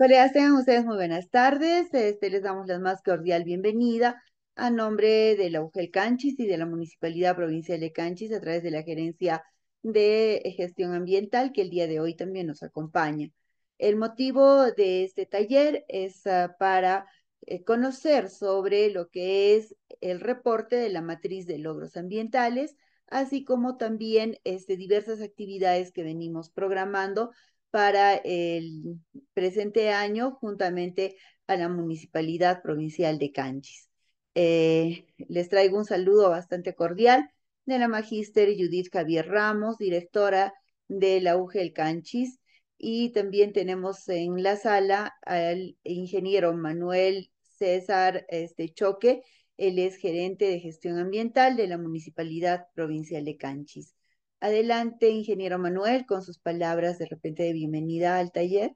Colegas, tengan ustedes muy buenas tardes. Este, les damos la más cordial bienvenida a nombre de la UGEL Canchis y de la Municipalidad Provincial de Canchis a través de la Gerencia de Gestión Ambiental que el día de hoy también nos acompaña. El motivo de este taller es ah, para eh, conocer sobre lo que es el reporte de la matriz de logros ambientales, así como también este, diversas actividades que venimos programando para el presente año juntamente a la Municipalidad Provincial de Canchis. Eh, les traigo un saludo bastante cordial de la magíster Judith Javier Ramos, directora de la UGEL Canchis, y también tenemos en la sala al ingeniero Manuel César este, Choque, él es gerente de gestión ambiental de la Municipalidad Provincial de Canchis. Adelante, ingeniero Manuel, con sus palabras de repente de bienvenida al taller.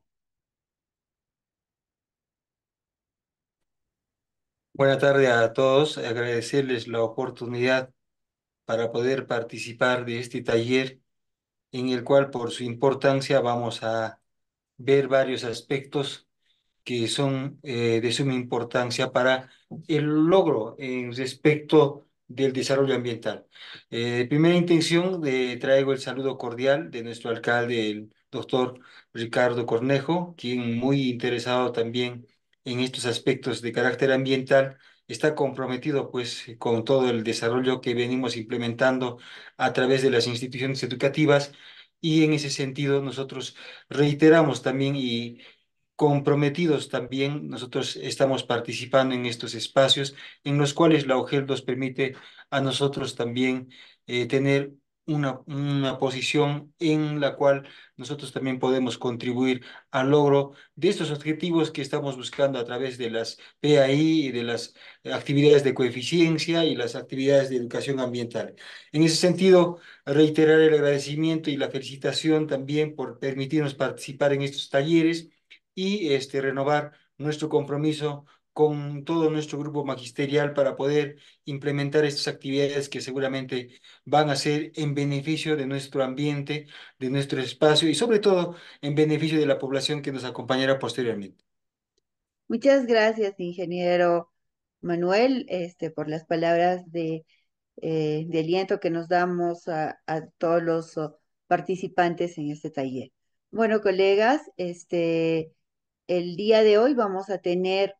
Buenas tardes a todos. Agradecerles la oportunidad para poder participar de este taller en el cual por su importancia vamos a ver varios aspectos que son eh, de suma importancia para el logro en respecto del desarrollo ambiental. Eh, primera intención, de eh, traigo el saludo cordial de nuestro alcalde, el doctor Ricardo Cornejo, quien muy interesado también en estos aspectos de carácter ambiental, está comprometido pues con todo el desarrollo que venimos implementando a través de las instituciones educativas y en ese sentido nosotros reiteramos también y comprometidos también, nosotros estamos participando en estos espacios en los cuales la OGEL nos permite a nosotros también eh, tener una, una posición en la cual nosotros también podemos contribuir al logro de estos objetivos que estamos buscando a través de las PAI y de las actividades de coeficiencia y las actividades de educación ambiental. En ese sentido, reiterar el agradecimiento y la felicitación también por permitirnos participar en estos talleres y este, renovar nuestro compromiso con todo nuestro grupo magisterial para poder implementar estas actividades que seguramente van a ser en beneficio de nuestro ambiente, de nuestro espacio y sobre todo en beneficio de la población que nos acompañará posteriormente. Muchas gracias, ingeniero Manuel, este, por las palabras de, eh, aliento que nos damos a, todos los oh, participantes en este taller. Bueno, colegas, este el día de hoy vamos a tener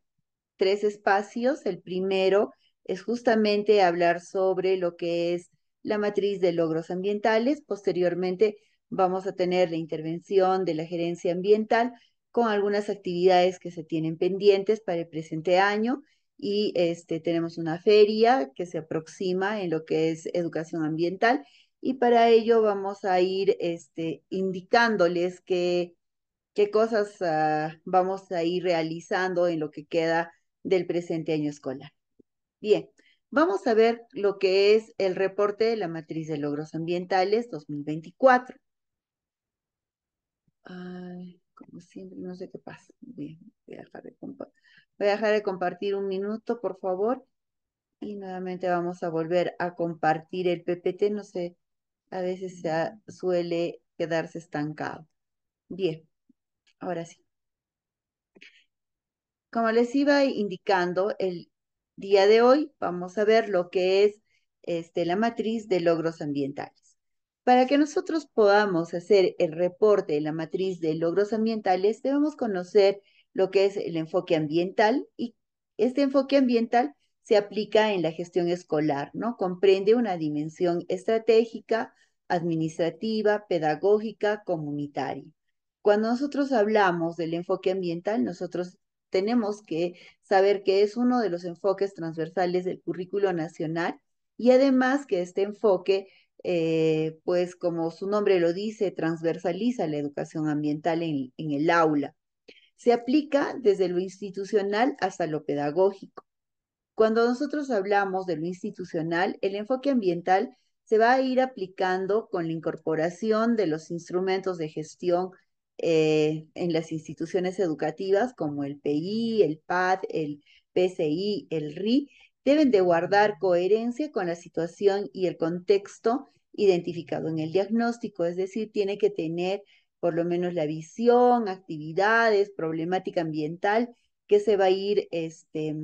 tres espacios. El primero es justamente hablar sobre lo que es la matriz de logros ambientales. Posteriormente vamos a tener la intervención de la gerencia ambiental con algunas actividades que se tienen pendientes para el presente año y este, tenemos una feria que se aproxima en lo que es educación ambiental y para ello vamos a ir este, indicándoles que qué cosas ah, vamos a ir realizando en lo que queda del presente año escolar. Bien, vamos a ver lo que es el reporte de la matriz de logros ambientales 2024. como siempre, no sé qué pasa. voy a dejar de, compartir un minuto, por favor. Y nuevamente vamos a volver a compartir el PPT. No sé, a veces se suele quedarse estancado. Bien. Ahora sí. Como les iba indicando, el día de hoy vamos a ver lo que es este, la matriz de logros ambientales. Para que nosotros podamos hacer el reporte de la matriz de logros ambientales, debemos conocer lo que es el enfoque ambiental y este enfoque ambiental se aplica en la gestión escolar, ¿no? Comprende una dimensión estratégica, administrativa, pedagógica, comunitaria cuando nosotros hablamos del enfoque ambiental, nosotros tenemos que saber que es uno de los enfoques transversales del currículo nacional y además que este enfoque, eh, pues como su nombre lo dice, transversaliza la educación ambiental en, en el aula. Se aplica desde lo institucional hasta lo pedagógico. Cuando nosotros hablamos de lo institucional, el enfoque ambiental se va a ir aplicando con la incorporación de los instrumentos de gestión eh, en las instituciones educativas como el PI, el PAD, el PCI, el RI, deben de guardar coherencia con la situación y el contexto identificado en el diagnóstico, es decir, tiene que tener por lo menos la visión, actividades, problemática ambiental que se va a ir este,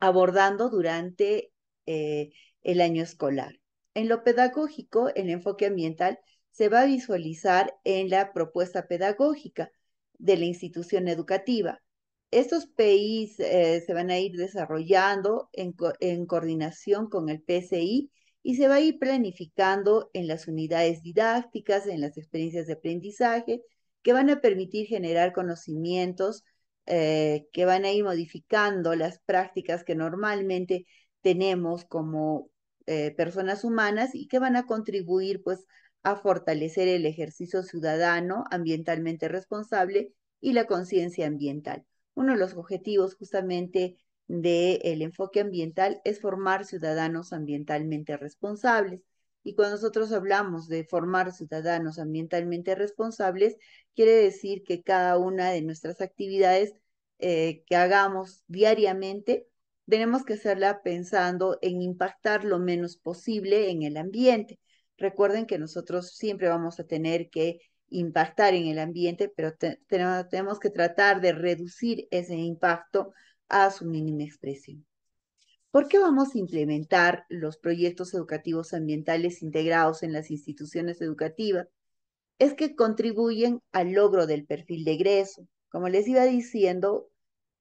abordando durante eh, el año escolar. En lo pedagógico, el enfoque ambiental se va a visualizar en la propuesta pedagógica de la institución educativa. Estos PIs eh, se van a ir desarrollando en, coordinación con el PCI y se va a ir planificando en las unidades didácticas, en las experiencias de aprendizaje, que van a permitir generar conocimientos eh, que van a ir modificando las prácticas que normalmente tenemos como eh, personas humanas y que van a contribuir pues a fortalecer el ejercicio ciudadano ambientalmente responsable y la conciencia ambiental. Uno de los objetivos justamente del enfoque ambiental es formar ciudadanos ambientalmente responsables. Y cuando nosotros hablamos de formar ciudadanos ambientalmente responsables, quiere decir que cada una de nuestras actividades eh, que hagamos diariamente, tenemos que hacerla pensando en impactar lo menos posible en el ambiente. Recuerden que nosotros siempre vamos a tener que impactar en el ambiente, pero tenemos que tratar de reducir ese impacto a su mínima expresión. ¿Por qué vamos a implementar los proyectos educativos ambientales integrados en las instituciones educativas? Es que contribuyen al logro del perfil de egreso. Como les iba diciendo,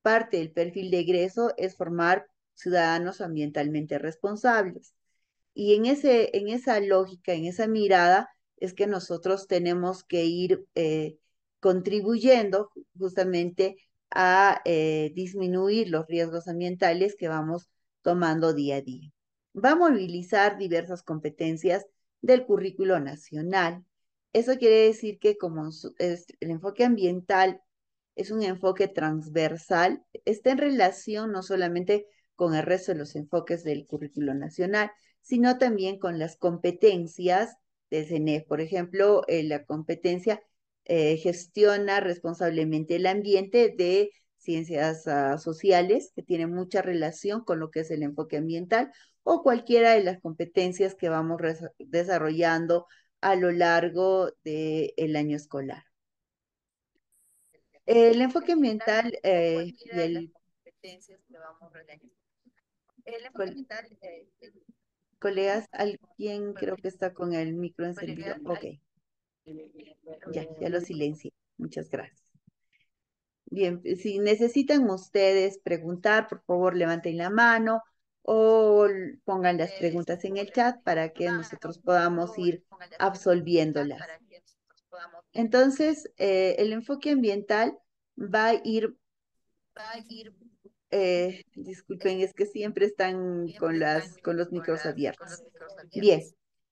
parte del perfil de egreso es formar ciudadanos ambientalmente responsables. Y en, esa lógica, en esa mirada, es que nosotros tenemos que ir eh, contribuyendo justamente a eh, disminuir los riesgos ambientales que vamos tomando día a día. Va a movilizar diversas competencias del currículo nacional. Eso quiere decir que como el enfoque ambiental es un enfoque transversal, está en relación no solamente con el resto de los enfoques del currículo nacional, sino también con las competencias del CENEF. Por ejemplo, eh, la competencia eh, gestiona responsablemente el ambiente de ciencias ah, sociales, que tiene mucha relación con lo que es el enfoque ambiental, o cualquiera de las competencias que vamos desarrollando a lo largo del año escolar. El enfoque ambiental eh, y el... El enfoque ambiental, Colegas, alguien creo que está con el micro encendido. Ok. Ya, ya lo silencio, Muchas gracias. Bien, pues, si necesitan ustedes preguntar, por favor levanten la mano o pongan las eh, preguntas en el chat para que nosotros podamos ir absolviéndolas. Entonces, eh, el enfoque ambiental va a ir, va a ir eh, disculpen, es que siempre están con, las, con los micros abiertos. Bien,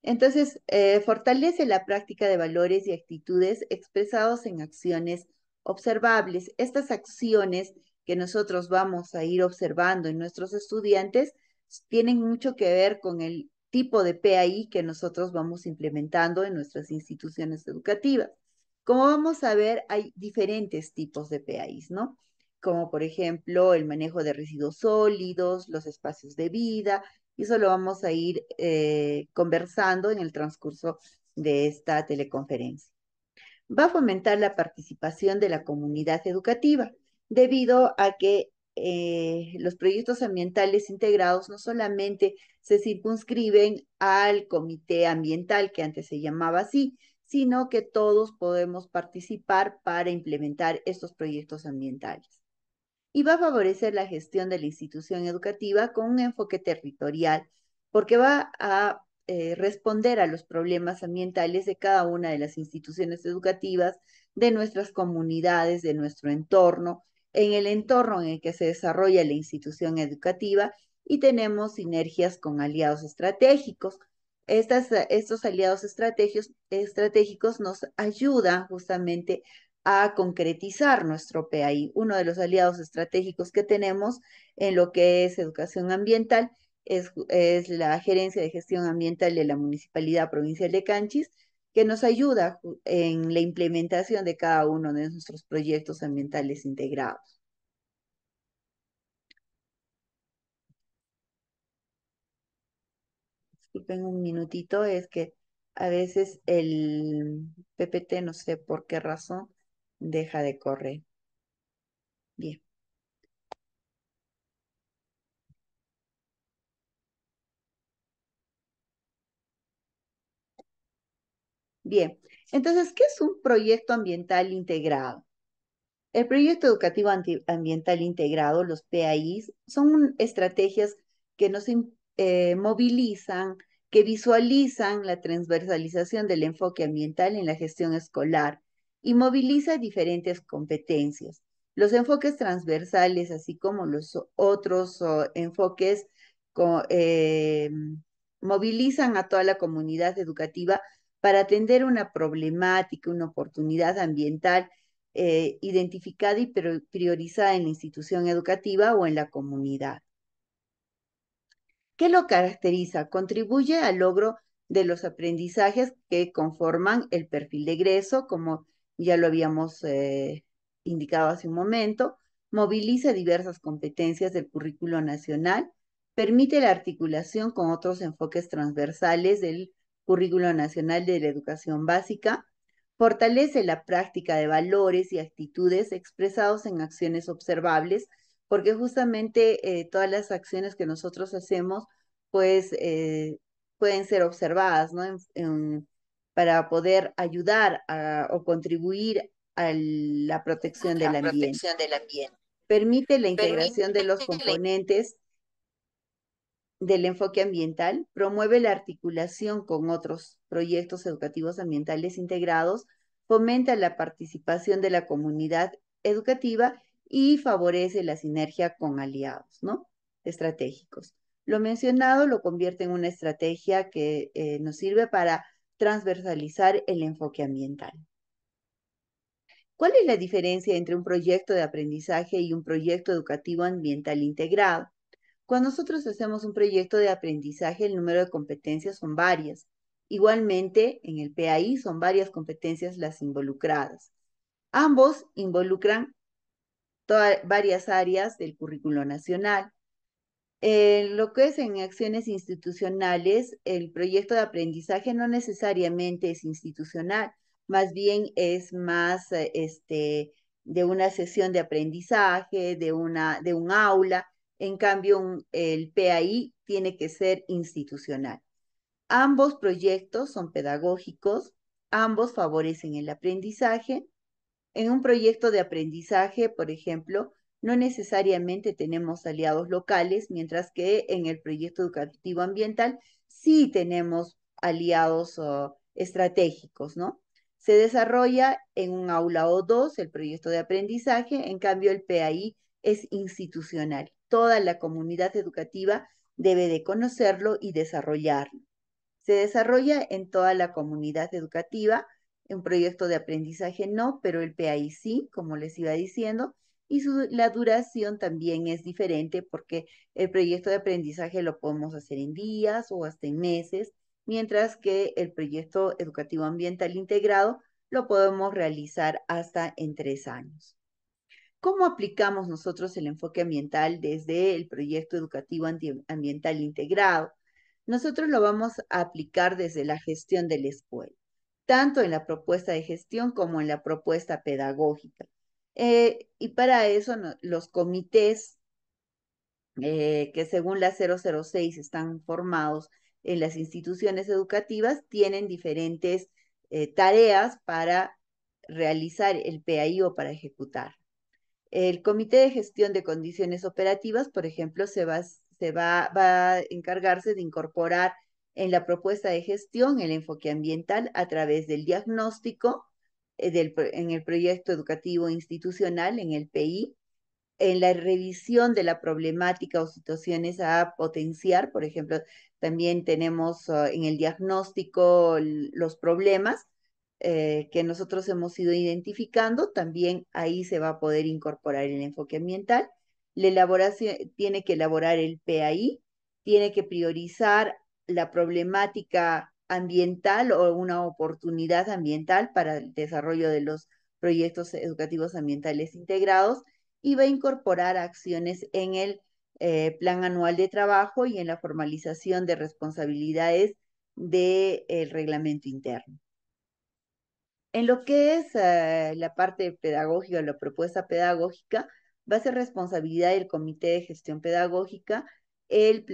entonces eh, fortalece la práctica de valores y actitudes expresados en acciones observables. Estas acciones que nosotros vamos a ir observando en nuestros estudiantes tienen mucho que ver con el tipo de PAI que nosotros vamos implementando en nuestras instituciones educativas. Como vamos a ver, hay diferentes tipos de PAIs, ¿no? como por ejemplo el manejo de residuos sólidos, los espacios de vida, y eso lo vamos a ir eh, conversando en el transcurso de esta teleconferencia. Va a fomentar la participación de la comunidad educativa, debido a que eh, los proyectos ambientales integrados no solamente se circunscriben al comité ambiental, que antes se llamaba así, sino que todos podemos participar para implementar estos proyectos ambientales y va a favorecer la gestión de la institución educativa con un enfoque territorial, porque va a eh, responder a los problemas ambientales de cada una de las instituciones educativas, de nuestras comunidades, de nuestro entorno, en el entorno en el que se desarrolla la institución educativa y tenemos sinergias con aliados estratégicos. estos aliados estratégicos, estratégicos nos ayudan justamente a concretizar nuestro PAI, uno de los aliados estratégicos que tenemos en lo que es educación ambiental. Es, la Gerencia de Gestión Ambiental de la Municipalidad Provincial de Canchis, que nos ayuda en la implementación de cada uno de nuestros proyectos ambientales integrados. Disculpen un minutito, es que a veces el PPT, no sé por qué razón, deja de correr. Bien. Bien, entonces, ¿qué es un proyecto ambiental integrado? El proyecto educativo ambiental integrado, los PAIs, son estrategias que nos eh, movilizan, que visualizan la transversalización del enfoque ambiental en la gestión escolar, y moviliza diferentes competencias. Los enfoques transversales, así como los otros oh, enfoques, eh, movilizan a toda la comunidad educativa para atender una problemática, una oportunidad ambiental eh, identificada y priorizada en la institución educativa o en la comunidad. ¿Qué lo caracteriza? Contribuye al logro de los aprendizajes que conforman el perfil de egreso, como ya lo habíamos eh, indicado hace un momento, moviliza diversas competencias del currículo nacional, permite la articulación con otros enfoques transversales del currículo nacional de la educación básica, fortalece la práctica de valores y actitudes expresados en acciones observables, porque justamente eh, todas las acciones que nosotros hacemos, pues eh, pueden ser observadas, ¿no? En, en, para poder ayudar o contribuir a la protección, del, ambiente. Permite la integración de los componentes del enfoque ambiental, promueve la articulación con otros proyectos educativos ambientales integrados, fomenta la participación de la comunidad educativa y favorece la sinergia con aliados, ¿no? Estratégicos. Lo mencionado lo convierte en una estrategia que eh, nos sirve para transversalizar el enfoque ambiental. ¿Cuál es la diferencia entre un proyecto de aprendizaje y un proyecto educativo ambiental integrado? Cuando nosotros hacemos un proyecto de aprendizaje, el número de competencias son varias. Igualmente, en el PAI son varias competencias las involucradas. Ambos involucran varias áreas del currículo nacional. Eh, lo que es en acciones institucionales, el proyecto de aprendizaje no necesariamente es institucional, más bien es más eh, este, de una sesión de aprendizaje, de, una, de un aula. En cambio, el PAI tiene que ser institucional. Ambos proyectos son pedagógicos, ambos favorecen el aprendizaje. En un proyecto de aprendizaje, por ejemplo, no necesariamente tenemos aliados locales, mientras que en el proyecto educativo ambiental sí tenemos aliados oh, estratégicos, ¿no? Se desarrolla en un aula o dos el proyecto de aprendizaje, en cambio el PAI es institucional. Toda la comunidad educativa debe de conocerlo y desarrollarlo. Se desarrolla en toda la comunidad educativa, un proyecto de aprendizaje no, pero el PAI sí, como les iba diciendo, y la duración también es diferente porque el proyecto de aprendizaje lo podemos hacer en días o hasta en meses, mientras que el proyecto educativo ambiental integrado lo podemos realizar hasta en tres años. ¿Cómo aplicamos nosotros el enfoque ambiental desde el proyecto educativo ambiental integrado? Nosotros lo vamos a aplicar desde la gestión de la escuela, tanto en la propuesta de gestión como en la propuesta pedagógica. Eh, y para eso los comités eh, que según la 006 están formados en las instituciones educativas tienen diferentes eh, tareas para realizar el PAI o para ejecutar. El Comité de Gestión de Condiciones Operativas, por ejemplo, se va, va a encargarse de incorporar en la propuesta de gestión el enfoque ambiental a través del diagnóstico, eh, en el proyecto educativo institucional, en el PI, en la revisión de la problemática o situaciones a potenciar, por ejemplo, también tenemos ah, en el diagnóstico los problemas eh, que nosotros hemos ido identificando, también ahí se va a poder incorporar el enfoque ambiental. La elaboración tiene que elaborar el PAI, tiene que priorizar la problemática ambiental o una oportunidad ambiental para el desarrollo de los proyectos educativos ambientales integrados y va a incorporar acciones en el eh, plan anual de trabajo y en la formalización de responsabilidades del reglamento interno. En lo que es eh, la parte pedagógica, la propuesta pedagógica, va a ser responsabilidad del Comité de Gestión Pedagógica el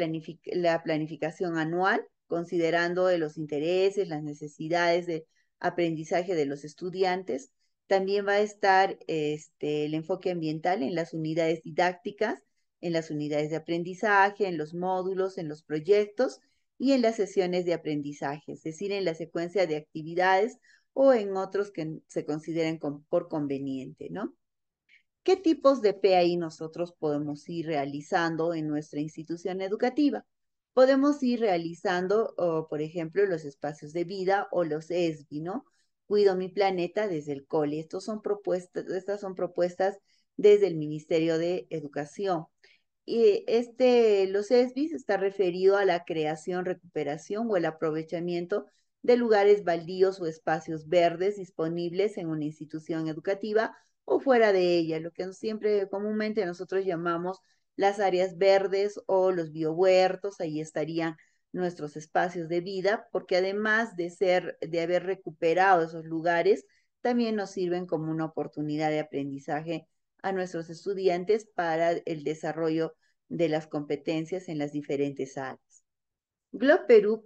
la planificación anual, considerando de los intereses, las necesidades de aprendizaje de los estudiantes. También va a estar este, el enfoque ambiental en las unidades didácticas, en las unidades de aprendizaje, en los módulos, en los proyectos y en las sesiones de aprendizaje, es decir, en la secuencia de actividades o en otros que se consideren por conveniente, ¿no? ¿Qué tipos de PAI nosotros podemos ir realizando en nuestra institución educativa? podemos ir realizando, por ejemplo, los espacios de vida o los ESBI, ¿no? Cuido mi planeta desde el cole. Estos son propuestas, estas son propuestas desde el Ministerio de Educación. Y este, los ESBI está referido a la creación, recuperación o el aprovechamiento de lugares baldíos o espacios verdes disponibles en una institución educativa o fuera de ella, lo que siempre comúnmente nosotros llamamos las áreas verdes o los biohuertos, ahí estarían nuestros espacios de vida, porque además de ser, de haber recuperado esos lugares, también nos sirven como una oportunidad de aprendizaje a nuestros estudiantes para el desarrollo de las competencias en las diferentes áreas. Glob Perú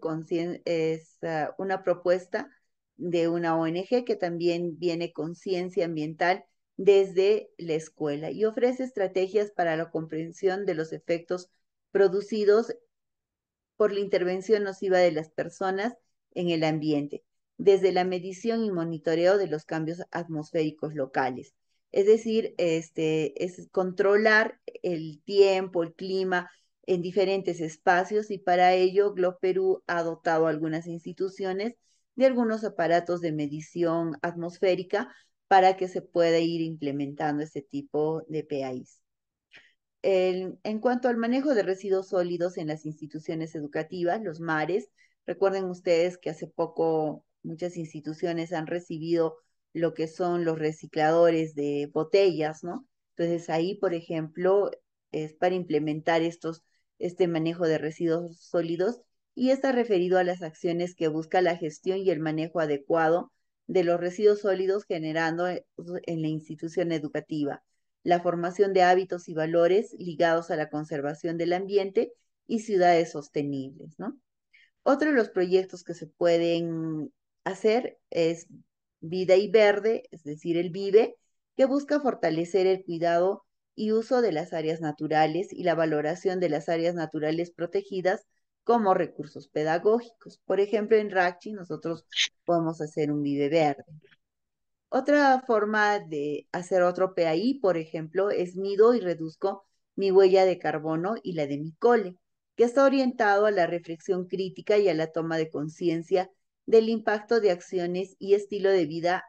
es ah, una propuesta de una ONG que también viene con ciencia ambiental desde la escuela y ofrece estrategias para la comprensión de los efectos producidos por la intervención nociva de las personas en el ambiente, desde la medición y monitoreo de los cambios atmosféricos locales. Es decir, este, es controlar el tiempo, el clima en diferentes espacios y para ello Glob Perú ha dotado a algunas instituciones de algunos aparatos de medición atmosférica para que se pueda ir implementando este tipo de PAIs. en cuanto al manejo de residuos sólidos en las instituciones educativas, los mares, recuerden ustedes que hace poco muchas instituciones han recibido lo que son los recicladores de botellas, ¿no? Entonces ahí, por ejemplo, es para implementar estos, este manejo de residuos sólidos y está referido a las acciones que busca la gestión y el manejo adecuado de los residuos sólidos generando eh, pues, en la institución educativa, la formación de hábitos y valores ligados a la conservación del ambiente y ciudades sostenibles, Otro de los proyectos que se pueden hacer es Vida y Verde, es decir, el Vive, que busca fortalecer el cuidado y uso de las áreas naturales y la valoración de las áreas naturales protegidas como recursos pedagógicos. Por ejemplo, en Rachi nosotros podemos hacer un vive verde. Otra forma de hacer otro PAI, por ejemplo, es mido y reduzco mi huella de carbono y la de mi cole, que está orientado a la reflexión crítica y a la toma de conciencia del impacto de acciones y estilo de vida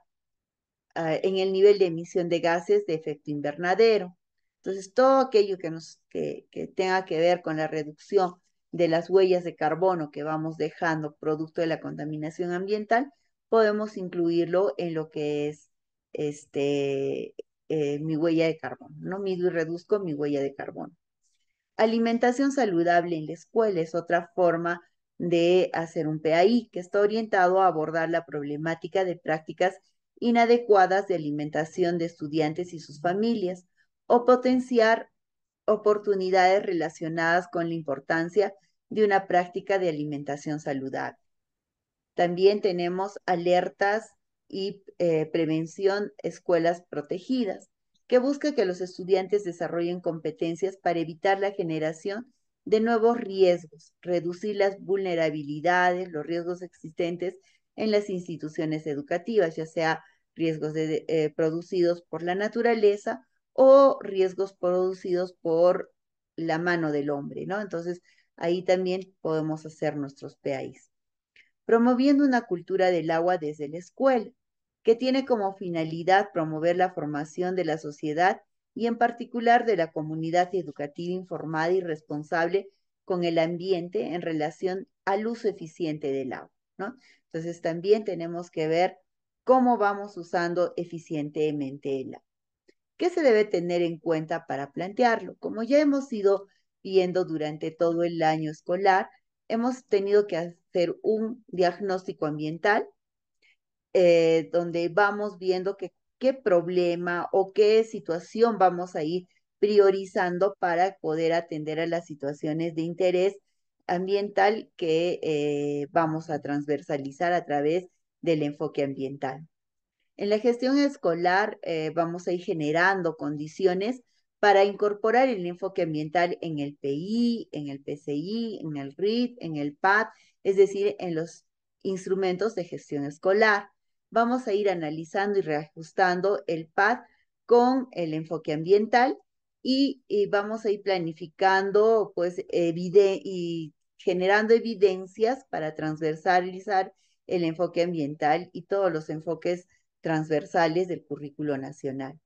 ah, en el nivel de emisión de gases de efecto invernadero. Entonces, todo aquello que, nos, que tenga que ver con la reducción de las huellas de carbono que vamos dejando producto de la contaminación ambiental, podemos incluirlo en lo que es este, eh, mi huella de carbono, ¿no? Mido y reduzco mi huella de carbono. Alimentación saludable en la escuela es otra forma de hacer un PAI que está orientado a abordar la problemática de prácticas inadecuadas de alimentación de estudiantes y sus familias o potenciar oportunidades relacionadas con la importancia de una práctica de alimentación saludable. También tenemos alertas y eh, prevención escuelas protegidas, que busca que los estudiantes desarrollen competencias para evitar la generación de nuevos riesgos, reducir las vulnerabilidades, los riesgos existentes en las instituciones educativas, ya sea riesgos eh, producidos por la naturaleza o riesgos producidos por la mano del hombre, ¿no? Entonces, ahí también podemos hacer nuestros PAIs. Promoviendo una cultura del agua desde la escuela, que tiene como finalidad promover la formación de la sociedad y en particular de la comunidad educativa informada y responsable con el ambiente en relación al uso eficiente del agua, ¿no? Entonces también tenemos que ver cómo vamos usando eficientemente el agua. ¿Qué se debe tener en cuenta para plantearlo? Como ya hemos ido viendo durante todo el año escolar, hemos tenido que hacer un diagnóstico ambiental eh, donde vamos viendo qué problema o qué situación vamos a ir priorizando para poder atender a las situaciones de interés ambiental que eh, vamos a transversalizar a través del enfoque ambiental. En la gestión escolar eh, vamos a ir generando condiciones para incorporar el enfoque ambiental en el PI, en el PCI, en el RIT, en el PAD, es decir, en los instrumentos de gestión escolar. Vamos a ir analizando y reajustando el PAD con el enfoque ambiental y, vamos a ir planificando pues, y generando evidencias para transversalizar el enfoque ambiental y todos los enfoques transversales del currículo nacional.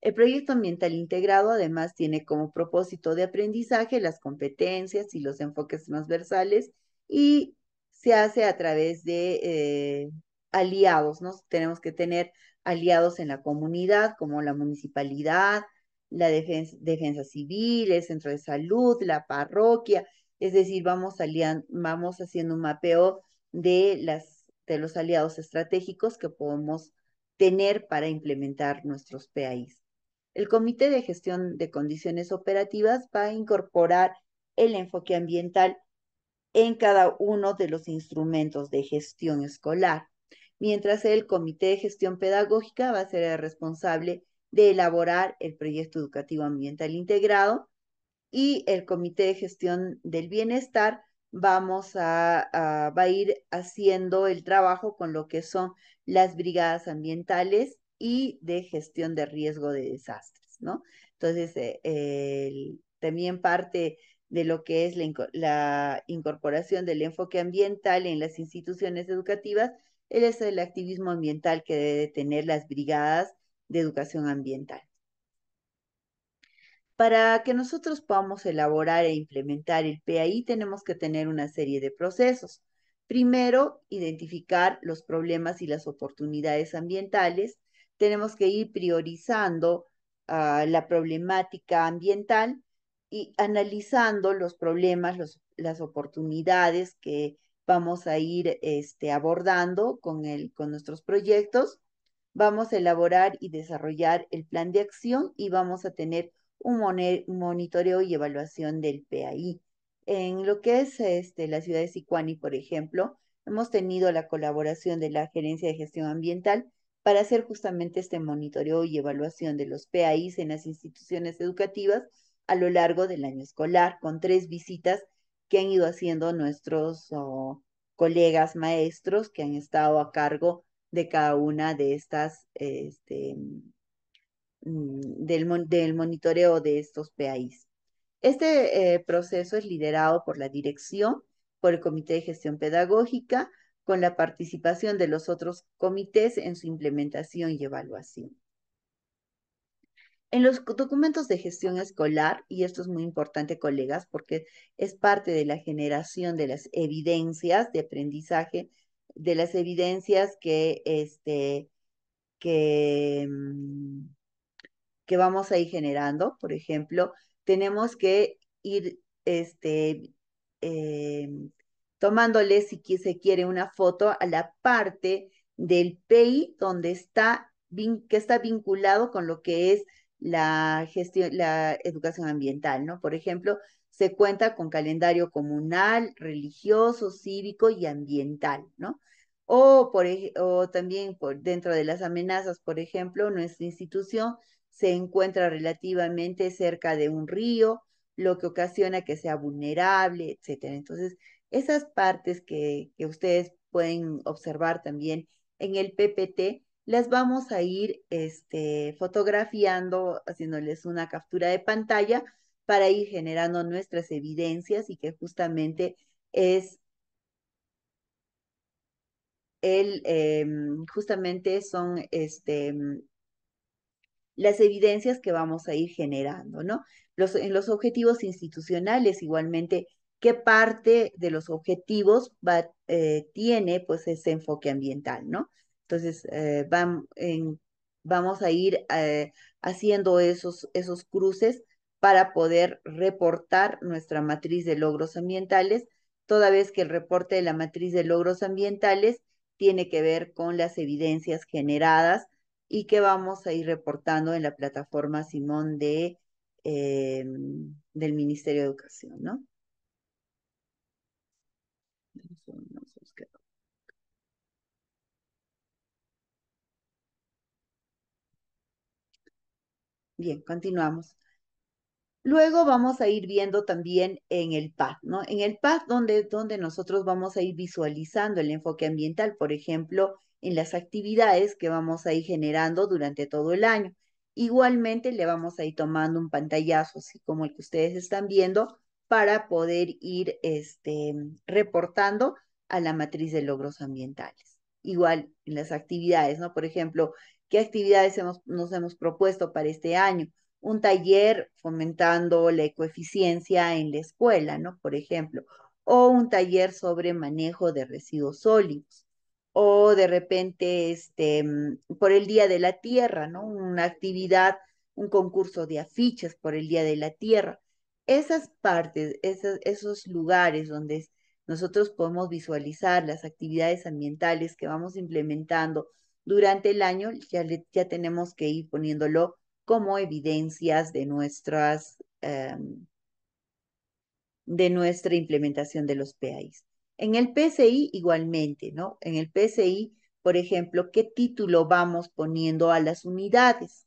El proyecto ambiental integrado además tiene como propósito de aprendizaje las competencias y los enfoques transversales y se hace a través de eh, aliados, ¿no? Tenemos que tener aliados en la comunidad como la municipalidad, la defensa, civil, el centro de salud, la parroquia, es decir, vamos haciendo un mapeo de las de este, los aliados estratégicos que podemos tener para implementar nuestros PAIs. El Comité de Gestión de Condiciones Operativas va a incorporar el enfoque ambiental en cada uno de los instrumentos de gestión escolar, mientras el Comité de Gestión Pedagógica va a ser el responsable de elaborar el proyecto educativo ambiental integrado y el Comité de Gestión del Bienestar vamos a, va a ir haciendo el trabajo con lo que son las brigadas ambientales y de gestión de riesgo de desastres, ¿no? Entonces, eh, también parte de lo que es la, incorporación del enfoque ambiental en las instituciones educativas, es el activismo ambiental que debe tener las brigadas de educación ambiental. Para que nosotros podamos elaborar e implementar el PAI tenemos que tener una serie de procesos. Primero, identificar los problemas y las oportunidades ambientales. Tenemos que ir priorizando ah, la problemática ambiental y analizando los problemas, las oportunidades que vamos a ir este, abordando con, con nuestros proyectos. Vamos a elaborar y desarrollar el plan de acción y vamos a tener un monitoreo y evaluación del PAI. En lo que es este, la ciudad de Sicuani, por ejemplo, hemos tenido la colaboración de la Gerencia de Gestión Ambiental para hacer justamente este monitoreo y evaluación de los PAIs en las instituciones educativas a lo largo del año escolar, con tres visitas que han ido haciendo nuestros oh, colegas maestros que han estado a cargo de cada una de estas este, Mm, del, monitoreo de estos PAIs. Este eh, proceso es liderado por la dirección, por el Comité de Gestión Pedagógica, con la participación de los otros comités en su implementación y evaluación. En los documentos de gestión escolar, y esto es muy importante, colegas, porque es parte de la generación de las evidencias de aprendizaje, de las evidencias que, este, que, mm, que vamos a ir generando, por ejemplo, tenemos que ir este, em, tomándole, si se quiere, una foto a la parte del PI donde está, que está vinculado con lo que es la gestión, la educación ambiental, ¿no? Por ejemplo, se cuenta con calendario comunal, religioso, cívico y ambiental, ¿no? O, por, o también por, dentro de las amenazas, por ejemplo, nuestra institución se encuentra relativamente cerca de un río, lo que ocasiona que sea vulnerable, etc. Entonces, esas partes que, ustedes pueden observar también en el PPT, las vamos a ir este, fotografiando, haciéndoles una captura de pantalla para ir generando nuestras evidencias y que justamente es el, em, justamente son este, las evidencias que vamos a ir generando, ¿no? Los, en los objetivos institucionales, igualmente, ¿qué parte de los objetivos eh, tiene pues ese enfoque ambiental, ¿no? Entonces, eh, vamos a ir eh, haciendo esos, esos cruces para poder reportar nuestra matriz de logros ambientales, toda vez que el reporte de la matriz de logros ambientales tiene que ver con las evidencias generadas y que vamos a ir reportando en la plataforma Simón de, em, del Ministerio de Educación, ¿no? Bien, continuamos. Luego vamos a ir viendo también en el PAD, ¿no? En el PAD donde, donde nosotros vamos a ir visualizando el enfoque ambiental, por ejemplo, en las actividades que vamos a ir generando durante todo el año. Igualmente le vamos a ir tomando un pantallazo, así como el que ustedes están viendo, para poder ir este, reportando a la matriz de logros ambientales. Igual en las actividades, ¿no? Por ejemplo, ¿qué actividades nos hemos propuesto para este año? Un taller fomentando la ecoeficiencia en la escuela, ¿no? Por ejemplo, o un taller sobre manejo de residuos sólidos o de repente este, por el Día de la Tierra, ¿no? Una actividad, un concurso de afiches por el Día de la Tierra. Esas partes, esos lugares donde nosotros podemos visualizar las actividades ambientales que vamos implementando durante el año, ya, ya tenemos que ir poniéndolo como evidencias de nuestras... Em, de nuestra implementación de los PAIs. En el PCI igualmente, ¿no? En el PCI, por ejemplo, ¿qué título vamos poniendo a las unidades?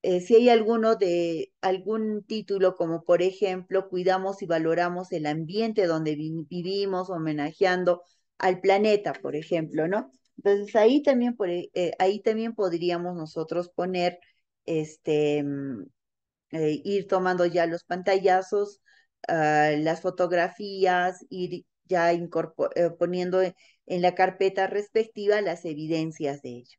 Eh, si hay alguno de algún título como por ejemplo cuidamos y valoramos el ambiente donde vivimos homenajeando al planeta por ejemplo no entonces ahí también eh, eh, ahí también podríamos nosotros poner este mm, ir tomando ya los pantallazos ah, las fotografías ir ya eh, poniendo en la carpeta respectiva las evidencias de ello.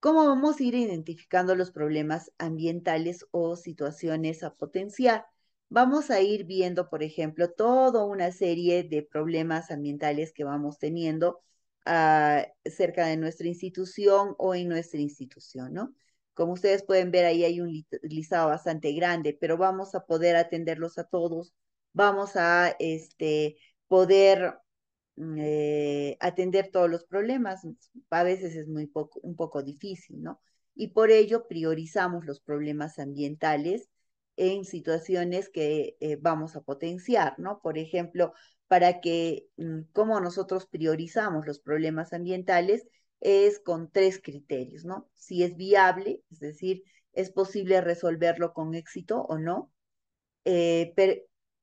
¿Cómo vamos a ir identificando los problemas ambientales o situaciones a potenciar? Vamos a ir viendo, por ejemplo, toda una serie de problemas ambientales que vamos teniendo ah, cerca de nuestra institución o en nuestra institución, ¿no? Como ustedes pueden ver, ahí hay un listado bastante grande, pero vamos a poder atenderlos a todos. Vamos a este, poder mm, eh, atender todos los problemas. A veces es muy poco, un poco difícil, ¿no? Y por ello priorizamos los problemas ambientales en situaciones que eh, vamos a potenciar, ¿no? Por ejemplo, para que, mm, como nosotros priorizamos los problemas ambientales, es con tres criterios, ¿no? Si es viable, es decir, es posible resolverlo con éxito o no, eh,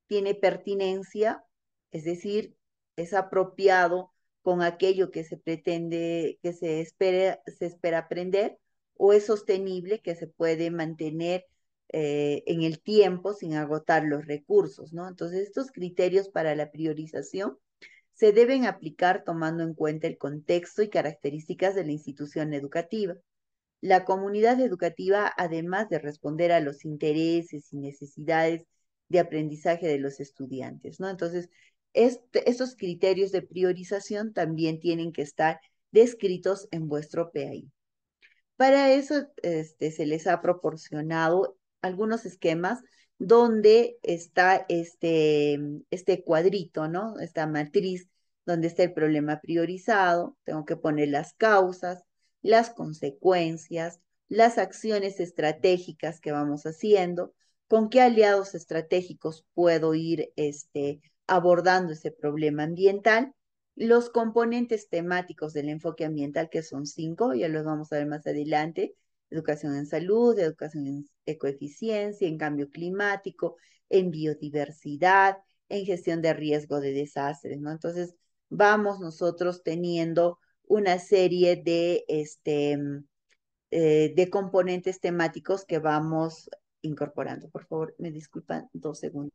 tiene pertinencia es decir, es apropiado con aquello que se pretende, que se espera, se espera aprender, o es sostenible, que se puede mantener eh, en el tiempo sin agotar los recursos, ¿no? Entonces, estos criterios para la priorización se deben aplicar tomando en cuenta el contexto y características de la institución educativa. La comunidad educativa, además de responder a los intereses y necesidades de aprendizaje de los estudiantes, ¿no? Entonces, este, estos criterios de priorización también tienen que estar descritos en vuestro PAI. Para eso este, se les ha proporcionado algunos esquemas donde está este, este cuadrito, ¿no? Esta matriz donde está el problema priorizado, tengo que poner las causas, las consecuencias, las acciones estratégicas que vamos haciendo, con qué aliados estratégicos puedo ir este, abordando ese problema ambiental. Los componentes temáticos del enfoque ambiental, que son cinco, ya los vamos a ver más adelante, educación en salud, educación en ecoeficiencia, en cambio climático, en biodiversidad, en gestión de riesgo de desastres, ¿no? Entonces, vamos nosotros teniendo una serie de, este, mm, eh, de componentes temáticos que vamos incorporando. Por favor, me disculpan dos segundos.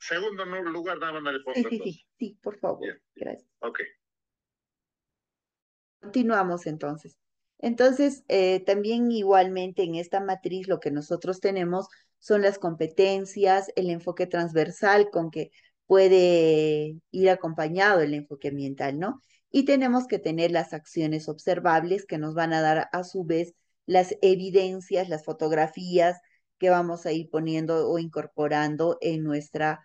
segundo lugar nada el Sí, sí, sí, por favor. Gracias. Continuamos entonces. Entonces, eh, también igualmente en esta matriz lo que nosotros tenemos son las competencias, el enfoque transversal con que puede ir acompañado el enfoque ambiental, ¿no? Y tenemos que tener las acciones observables que nos van a dar a su vez las evidencias, las fotografías, que vamos a ir poniendo o incorporando en nuestra,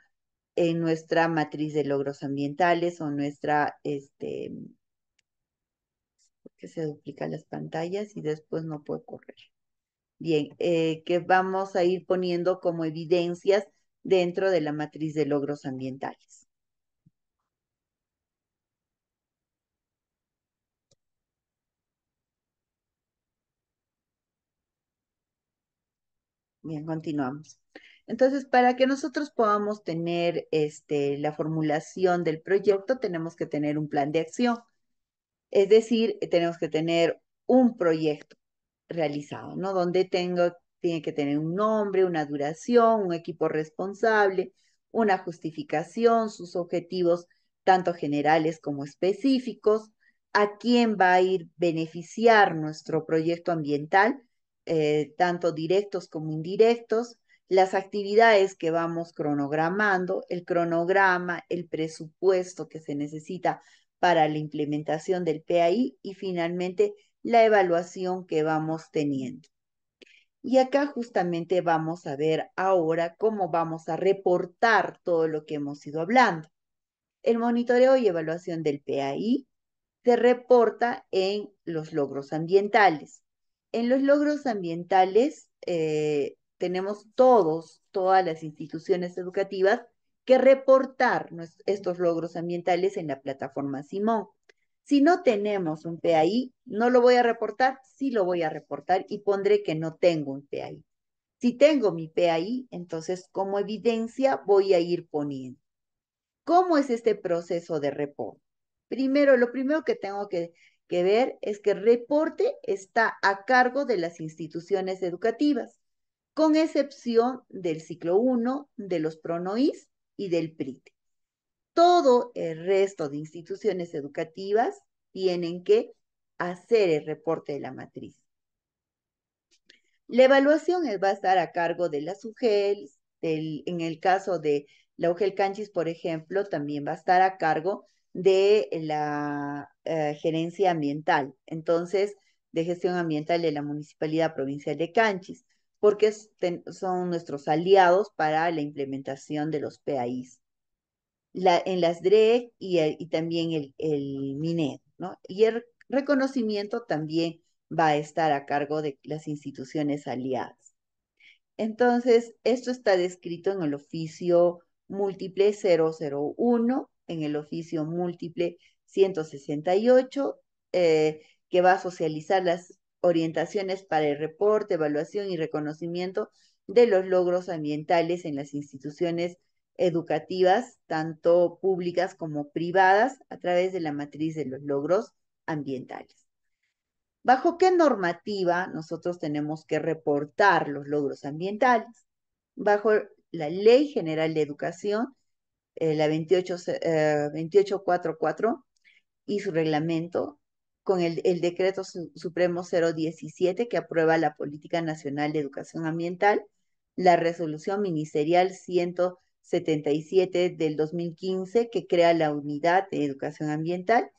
en nuestra matriz de logros ambientales o nuestra, este, porque se duplican las pantallas y después no puede correr. Bien, eh, que vamos a ir poniendo como evidencias dentro de la matriz de logros ambientales. Bien, continuamos. Entonces, para que nosotros podamos tener este, la formulación del proyecto, tenemos que tener un plan de acción. Es decir, tenemos que tener un proyecto realizado, ¿no? Donde tengo, tiene que tener un nombre, una duración, un equipo responsable, una justificación, sus objetivos tanto generales como específicos, a quién va a ir beneficiar nuestro proyecto ambiental, eh, tanto directos como indirectos, las actividades que vamos cronogramando, el cronograma, el presupuesto que se necesita para la implementación del PAI y finalmente la evaluación que vamos teniendo. Y acá justamente vamos a ver ahora cómo vamos a reportar todo lo que hemos ido hablando. El monitoreo y evaluación del PAI se reporta en los logros ambientales en los logros ambientales eh, tenemos todos, todas las instituciones educativas, que reportar estos logros ambientales en la plataforma Simón. Si no tenemos un PAI, no lo voy a reportar, sí lo voy a reportar y pondré que no tengo un PAI. Si tengo mi PAI, entonces como evidencia voy a ir poniendo. ¿Cómo es este proceso de report? Primero, lo primero que tengo que que ver es que el reporte está a cargo de las instituciones educativas, con excepción del ciclo 1, de los PRONOIS y del PRIT. Todo el resto de instituciones educativas tienen que hacer el reporte de la matriz. La evaluación va a estar a cargo de las UGEL, en el caso de la UGEL Canchis, por ejemplo, también va a estar a cargo de la eh, gerencia ambiental, entonces, de gestión ambiental de la Municipalidad Provincial de Canchis, porque son nuestros aliados para la implementación de los PAIs. en las DREG eh, y, también el, el MINED, ¿no? Y el reconocimiento también va a estar a cargo de las instituciones aliadas. Entonces, esto está descrito en el oficio múltiple 001 en el oficio múltiple 168, eh, que va a socializar las orientaciones para el reporte, evaluación y reconocimiento de los logros ambientales en las instituciones educativas, tanto públicas como privadas, a través de la matriz de los logros ambientales. ¿Bajo qué normativa nosotros tenemos que reportar los logros ambientales? Bajo la Ley General de Educación eh, la 28, eh, 2844 y su reglamento con el, decreto supremo 017 que aprueba la Política Nacional de Educación Ambiental, la resolución ministerial 177 del 2015 que crea la unidad de educación ambiental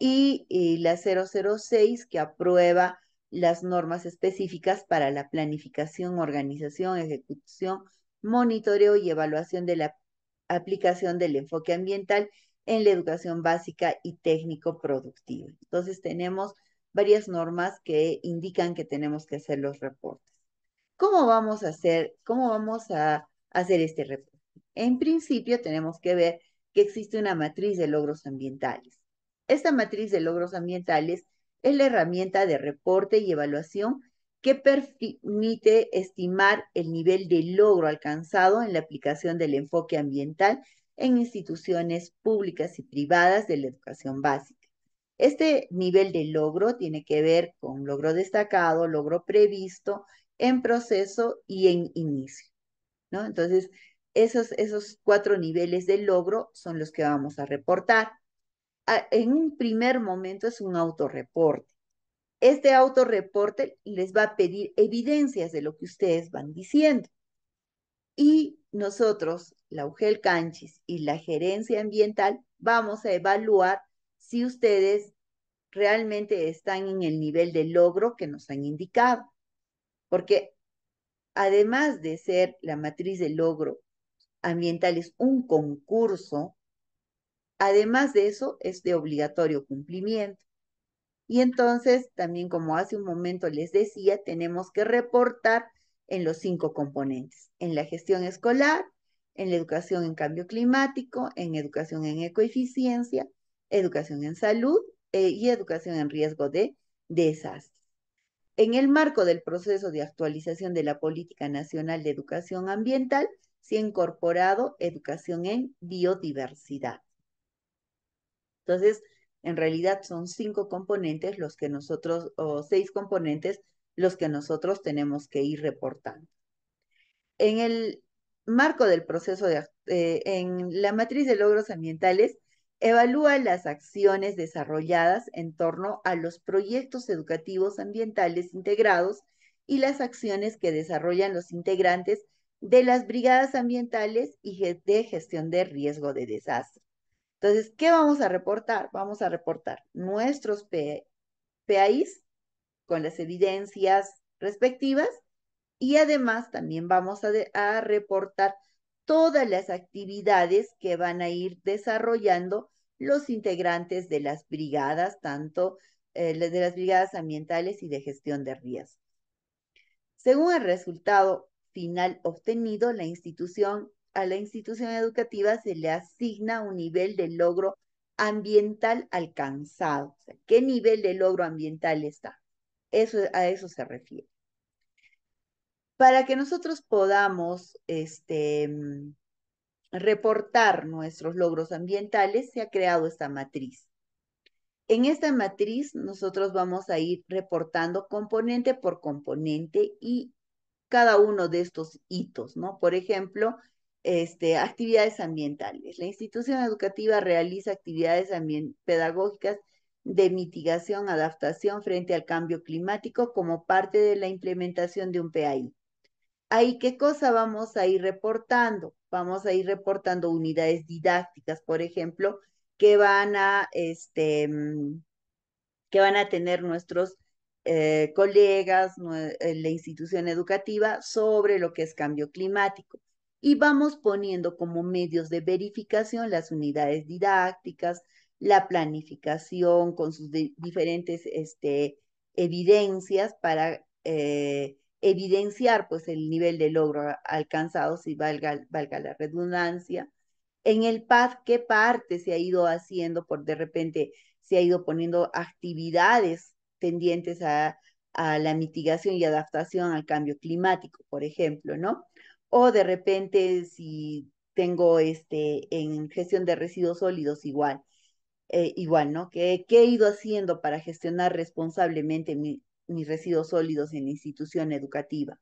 y, y la 006 que aprueba las normas específicas para la planificación, organización, ejecución, monitoreo y evaluación de la aplicación del enfoque ambiental en la educación básica y técnico-productiva. Entonces tenemos varias normas que indican que tenemos que hacer los reportes. ¿Cómo vamos a hacer, cómo vamos a hacer este reporte? En principio tenemos que ver que existe una matriz de logros ambientales. Esta matriz de logros ambientales es la herramienta de reporte y evaluación que permite estimar el nivel de logro alcanzado en la aplicación del enfoque ambiental en instituciones públicas y privadas de la educación básica. Este nivel de logro tiene que ver con logro destacado, logro previsto, en proceso y en inicio. ¿no? Entonces, esos, esos cuatro niveles de logro son los que vamos a reportar. Ah, en un primer momento es un autorreporte. Este autorreporte les va a pedir evidencias de lo que ustedes van diciendo. Y nosotros, la UGEL Canchis y la gerencia ambiental, vamos a evaluar si ustedes realmente están en el nivel de logro que nos han indicado. Porque además de ser la matriz de logro ambiental es un concurso, además de eso es de obligatorio cumplimiento. Y entonces, también como hace un momento les decía, tenemos que reportar en los cinco componentes, en la gestión escolar, en la educación en cambio climático, en educación en ecoeficiencia, educación en salud eh, y educación en riesgo de desastres. En el marco del proceso de actualización de la Política Nacional de Educación Ambiental, se ha incorporado educación en biodiversidad. Entonces, en realidad son cinco componentes los que nosotros, o seis componentes, los que nosotros tenemos que ir reportando. En el marco del proceso de, eh, en la matriz de logros ambientales, evalúa las acciones desarrolladas en torno a los proyectos educativos ambientales integrados y las acciones que desarrollan los integrantes de las brigadas ambientales y de gestión de riesgo de desastre. Entonces, ¿qué vamos a reportar? Vamos a reportar nuestros PAIs con las evidencias respectivas y además también vamos a, reportar todas las actividades que van a ir desarrollando los integrantes de las brigadas, tanto eh, de las brigadas ambientales y de gestión de riesgo. Según el resultado final obtenido, la institución a la institución educativa se le asigna un nivel de logro ambiental alcanzado. ¿Qué nivel de logro ambiental está? Eso, a eso se refiere. Para que nosotros podamos este, reportar nuestros logros ambientales, se ha creado esta matriz. En esta matriz nosotros vamos a ir reportando componente por componente y cada uno de estos hitos, ¿no? Por ejemplo, este, actividades ambientales. La institución educativa realiza actividades pedagógicas de mitigación, adaptación frente al cambio climático como parte de la implementación de un PAI. Ahí, ¿qué cosa vamos a ir reportando? Vamos a ir reportando unidades didácticas, por ejemplo, que van a, este, mm, que van a tener nuestros eh, colegas colegas, la institución educativa, sobre lo que es cambio climático y vamos poniendo como medios de verificación las unidades didácticas, la planificación con sus diferentes este, evidencias para eh, evidenciar pues, el nivel de logro alcanzado, si valga, valga la redundancia. En el PAD, ¿qué parte se ha ido haciendo? Por de repente se ha ido poniendo actividades tendientes a, a la mitigación y adaptación al cambio climático, por ejemplo, ¿no? O de repente si tengo este, en gestión de residuos sólidos igual, eh, igual, ¿no? ¿Qué, he ido haciendo para gestionar responsablemente mis residuos sólidos en la institución educativa?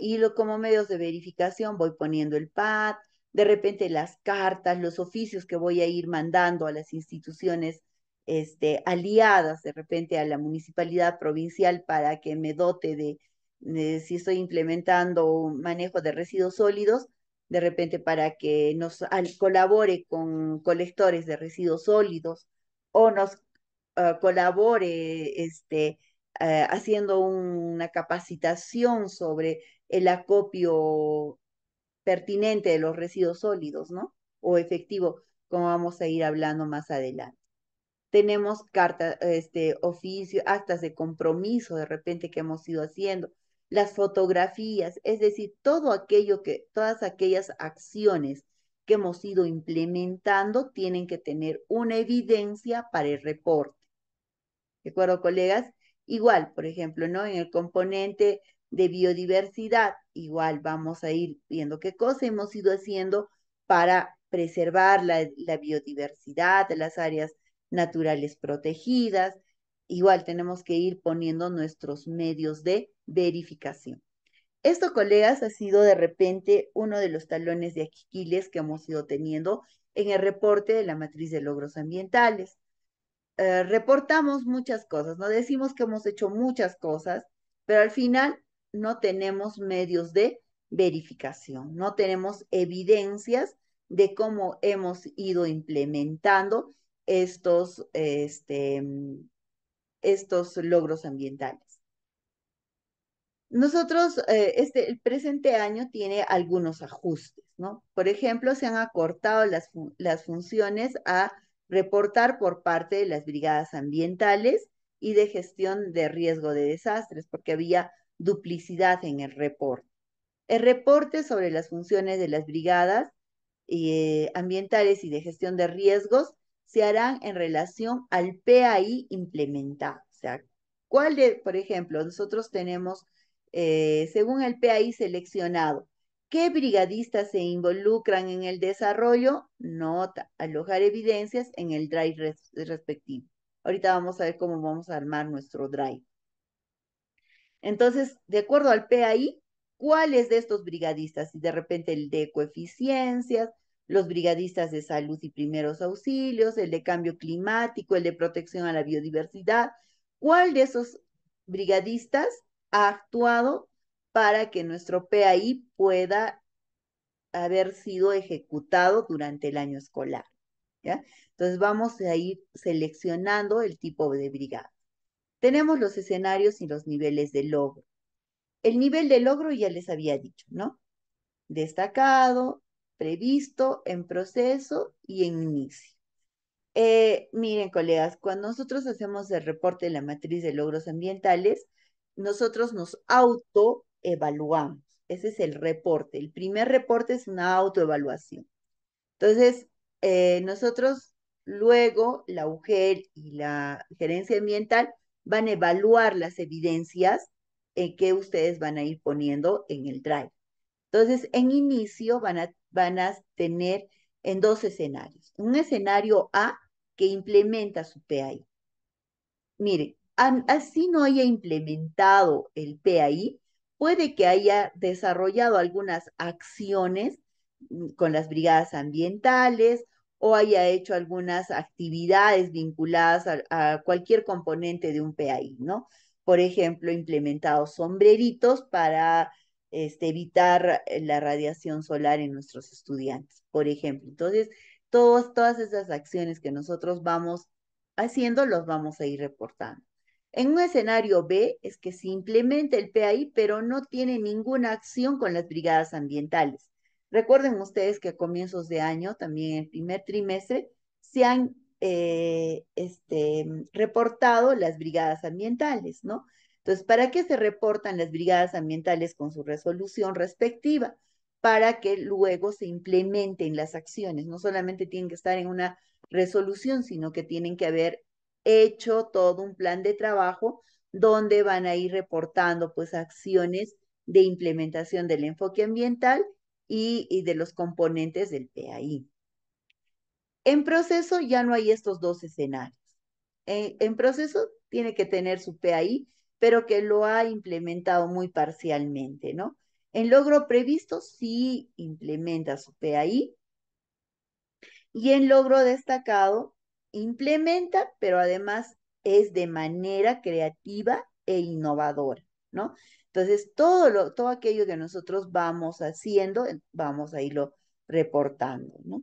y lo, como medios de verificación voy poniendo el PAD, de repente las cartas, los oficios que voy a ir mandando a las instituciones este, aliadas de repente a la municipalidad provincial para que me dote de eh, si estoy implementando un manejo de residuos sólidos, de repente para que nos colabore con colectores de residuos sólidos o nos ah, colabore este, ah, haciendo una capacitación sobre el acopio pertinente de los residuos sólidos, ¿no? O efectivo, como vamos a ir hablando más adelante. Tenemos cartas, este, oficio, actas de compromiso de repente que hemos ido haciendo, las fotografías, es decir, todo aquello que, todas aquellas acciones que hemos ido implementando tienen que tener una evidencia para el reporte. ¿De acuerdo, colegas? Igual, por ejemplo, ¿no? En el componente de biodiversidad, igual vamos a ir viendo qué cosa hemos ido haciendo para preservar la, la biodiversidad, las áreas naturales protegidas. Igual tenemos que ir poniendo nuestros medios de verificación. Esto, colegas, ha sido de repente uno de los talones de Aquiles que hemos ido teniendo en el reporte de la matriz de logros ambientales. Eh, reportamos muchas cosas, no decimos que hemos hecho muchas cosas, pero al final no tenemos medios de verificación, no tenemos evidencias de cómo hemos ido implementando estos, este, mm, estos logros ambientales. Nosotros, eh, este, el presente año tiene algunos ajustes, ¿no? Por ejemplo, se han acortado las, funciones a reportar por parte de las brigadas ambientales y de gestión de riesgo de desastres, porque había duplicidad en el reporte. El reporte sobre las funciones de las brigadas eh, ambientales y de gestión de riesgos se harán en relación al PAI implementado. O sea, ¿cuál de, por ejemplo, nosotros tenemos eh, según el PAI seleccionado. ¿Qué brigadistas se involucran en el desarrollo? Nota, alojar evidencias en el drive respectivo. Ahorita vamos a ver cómo vamos a armar nuestro drive. Entonces, de acuerdo al PAI, ¿cuáles de estos brigadistas? Y de repente el de coeficiencias, los brigadistas de salud y primeros auxilios, el de cambio climático, el de protección a la biodiversidad. ¿Cuál de esos brigadistas ha actuado para que nuestro PAI pueda haber sido ejecutado durante el año escolar. ¿ya? Entonces vamos a ir seleccionando el tipo de brigada. Tenemos los escenarios y los niveles de logro. El nivel de logro ya les había dicho, ¿no? Destacado, previsto, en proceso y en inicio. Eh, miren, colegas, cuando nosotros hacemos el reporte de la matriz de logros ambientales, nosotros nos autoevaluamos. Ese es el reporte. El primer reporte es una autoevaluación. Entonces, eh, nosotros luego, la UGEL y la gerencia ambiental van a evaluar las evidencias en que ustedes van a ir poniendo en el drive. Entonces, en inicio van a, van a tener en dos escenarios. Un escenario A que implementa su PAI. Miren, así no haya implementado el PAI, puede que haya desarrollado algunas acciones mm, con las brigadas ambientales o haya hecho algunas actividades vinculadas a, cualquier componente de un PAI, ¿no? Por ejemplo, implementado sombreritos para este, evitar eh, la radiación solar en nuestros estudiantes, por ejemplo. Entonces, todas esas acciones que nosotros vamos haciendo, los vamos a ir reportando. En un escenario B es que se implementa el PAI, pero no tiene ninguna acción con las brigadas ambientales. Recuerden ustedes que a comienzos de año, también en el primer trimestre, se han eh, este, reportado las brigadas ambientales, ¿no? Entonces, ¿para qué se reportan las brigadas ambientales con su resolución respectiva? Para que luego se implementen las acciones. No solamente tienen que estar en una resolución, sino que tienen que haber hecho todo un plan de trabajo donde van a ir reportando pues acciones de implementación del enfoque ambiental y, de los componentes del PAI. En proceso ya no hay estos dos escenarios. En, eh, en proceso tiene que tener su PAI, pero que lo ha implementado muy parcialmente, ¿no? En logro previsto sí implementa su PAI y en logro destacado implementa, pero además es de manera creativa e innovadora, ¿no? Entonces, todo, lo, todo aquello que nosotros vamos haciendo, vamos a irlo reportando, ¿no?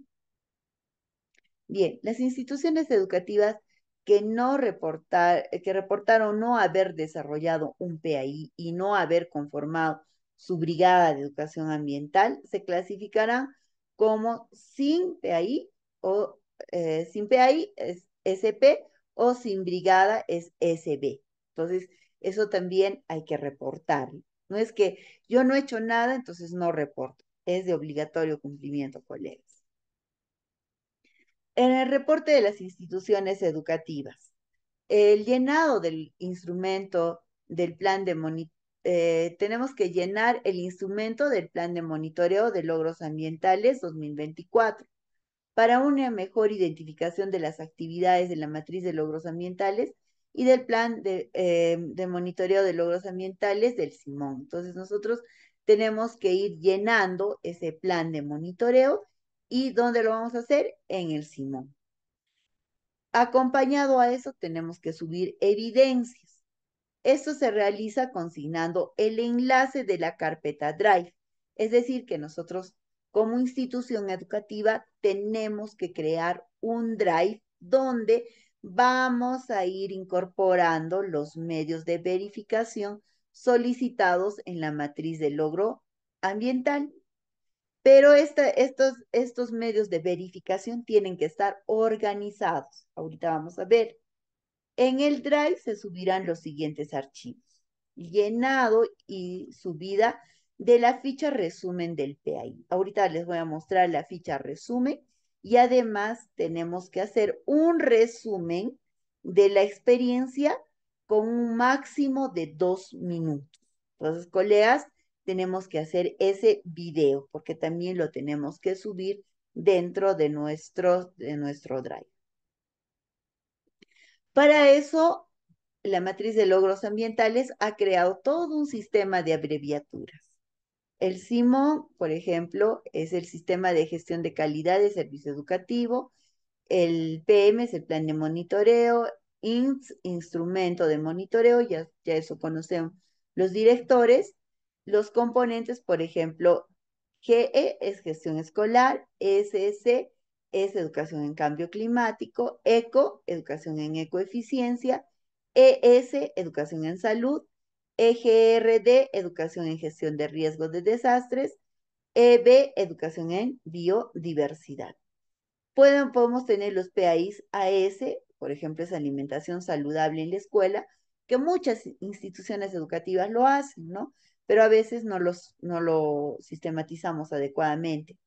Bien, las instituciones educativas que no reportar, que reportaron no haber desarrollado un PAI y no haber conformado su brigada de educación ambiental, se clasificarán como sin PAI o eh, sin PAI es SP o sin brigada es SB. Entonces, eso también hay que reportar. No es que yo no he hecho nada, entonces no reporto. Es de obligatorio cumplimiento, colegas. En el reporte de las instituciones educativas, el llenado del instrumento del plan de monitoreo eh, tenemos que llenar el instrumento del plan de monitoreo de logros ambientales 2024 para una mejor identificación de las actividades de la matriz de logros ambientales y del plan eh, de, monitoreo de logros ambientales del Simón. Entonces nosotros tenemos que ir llenando ese plan de monitoreo y dónde lo vamos a hacer en el Simón. Acompañado a eso tenemos que subir evidencias. Esto se realiza consignando el enlace de la carpeta Drive, es decir, que nosotros como institución educativa tenemos que crear un drive donde vamos a ir incorporando los medios de verificación solicitados en la matriz de logro ambiental. Pero estos, estos medios de verificación tienen que estar organizados. Ahorita vamos a ver. En el Drive se subirán los siguientes archivos. Llenado y subida de la ficha resumen del PAI. Ahorita les voy a mostrar la ficha resumen y además tenemos que hacer un resumen de la experiencia con un máximo de dos minutos. Entonces, colegas, tenemos que hacer ese video porque también lo tenemos que subir dentro de nuestro, de nuestro drive. Para eso, la matriz de logros ambientales ha creado todo un sistema de abreviaturas. El CIMO, por ejemplo, es el Sistema de Gestión de Calidad de Servicio Educativo. El PM es el Plan de Monitoreo. INS, Instrumento de Monitoreo, ya, eso conocemos los directores. Los componentes, por ejemplo, GE es Gestión Escolar, SS e es Educación en Cambio Climático, ECO, Educación en Ecoeficiencia, ES, Educación en Salud, EGRD, Educación en Gestión de Riesgos de Desastres, EB, Educación en Biodiversidad. Pueden, podemos tener los PAIs AS, e por ejemplo, es alimentación saludable en la escuela, que muchas instituciones educativas lo hacen, ¿no? Pero a veces no, los, no lo sistematizamos adecuadamente.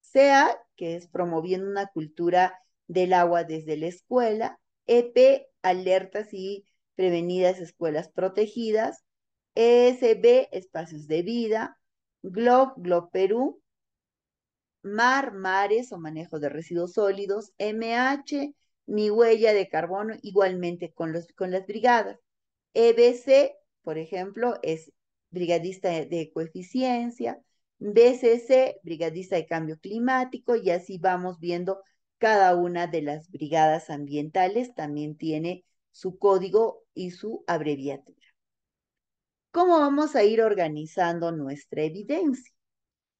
sea que es promoviendo una cultura del agua desde la escuela, EP, alertas y prevenidas escuelas protegidas, ESB, espacios de vida, GLOB, GLOB Perú, MAR, mares o manejo de residuos sólidos, MH, mi huella de carbono, igualmente con, los, con las brigadas. EBC, por ejemplo, es brigadista de coeficiencia, BCC, brigadista de cambio climático, y así vamos viendo cada una de las brigadas ambientales también tiene su código y su abreviatura. ¿Cómo vamos a ir organizando nuestra evidencia?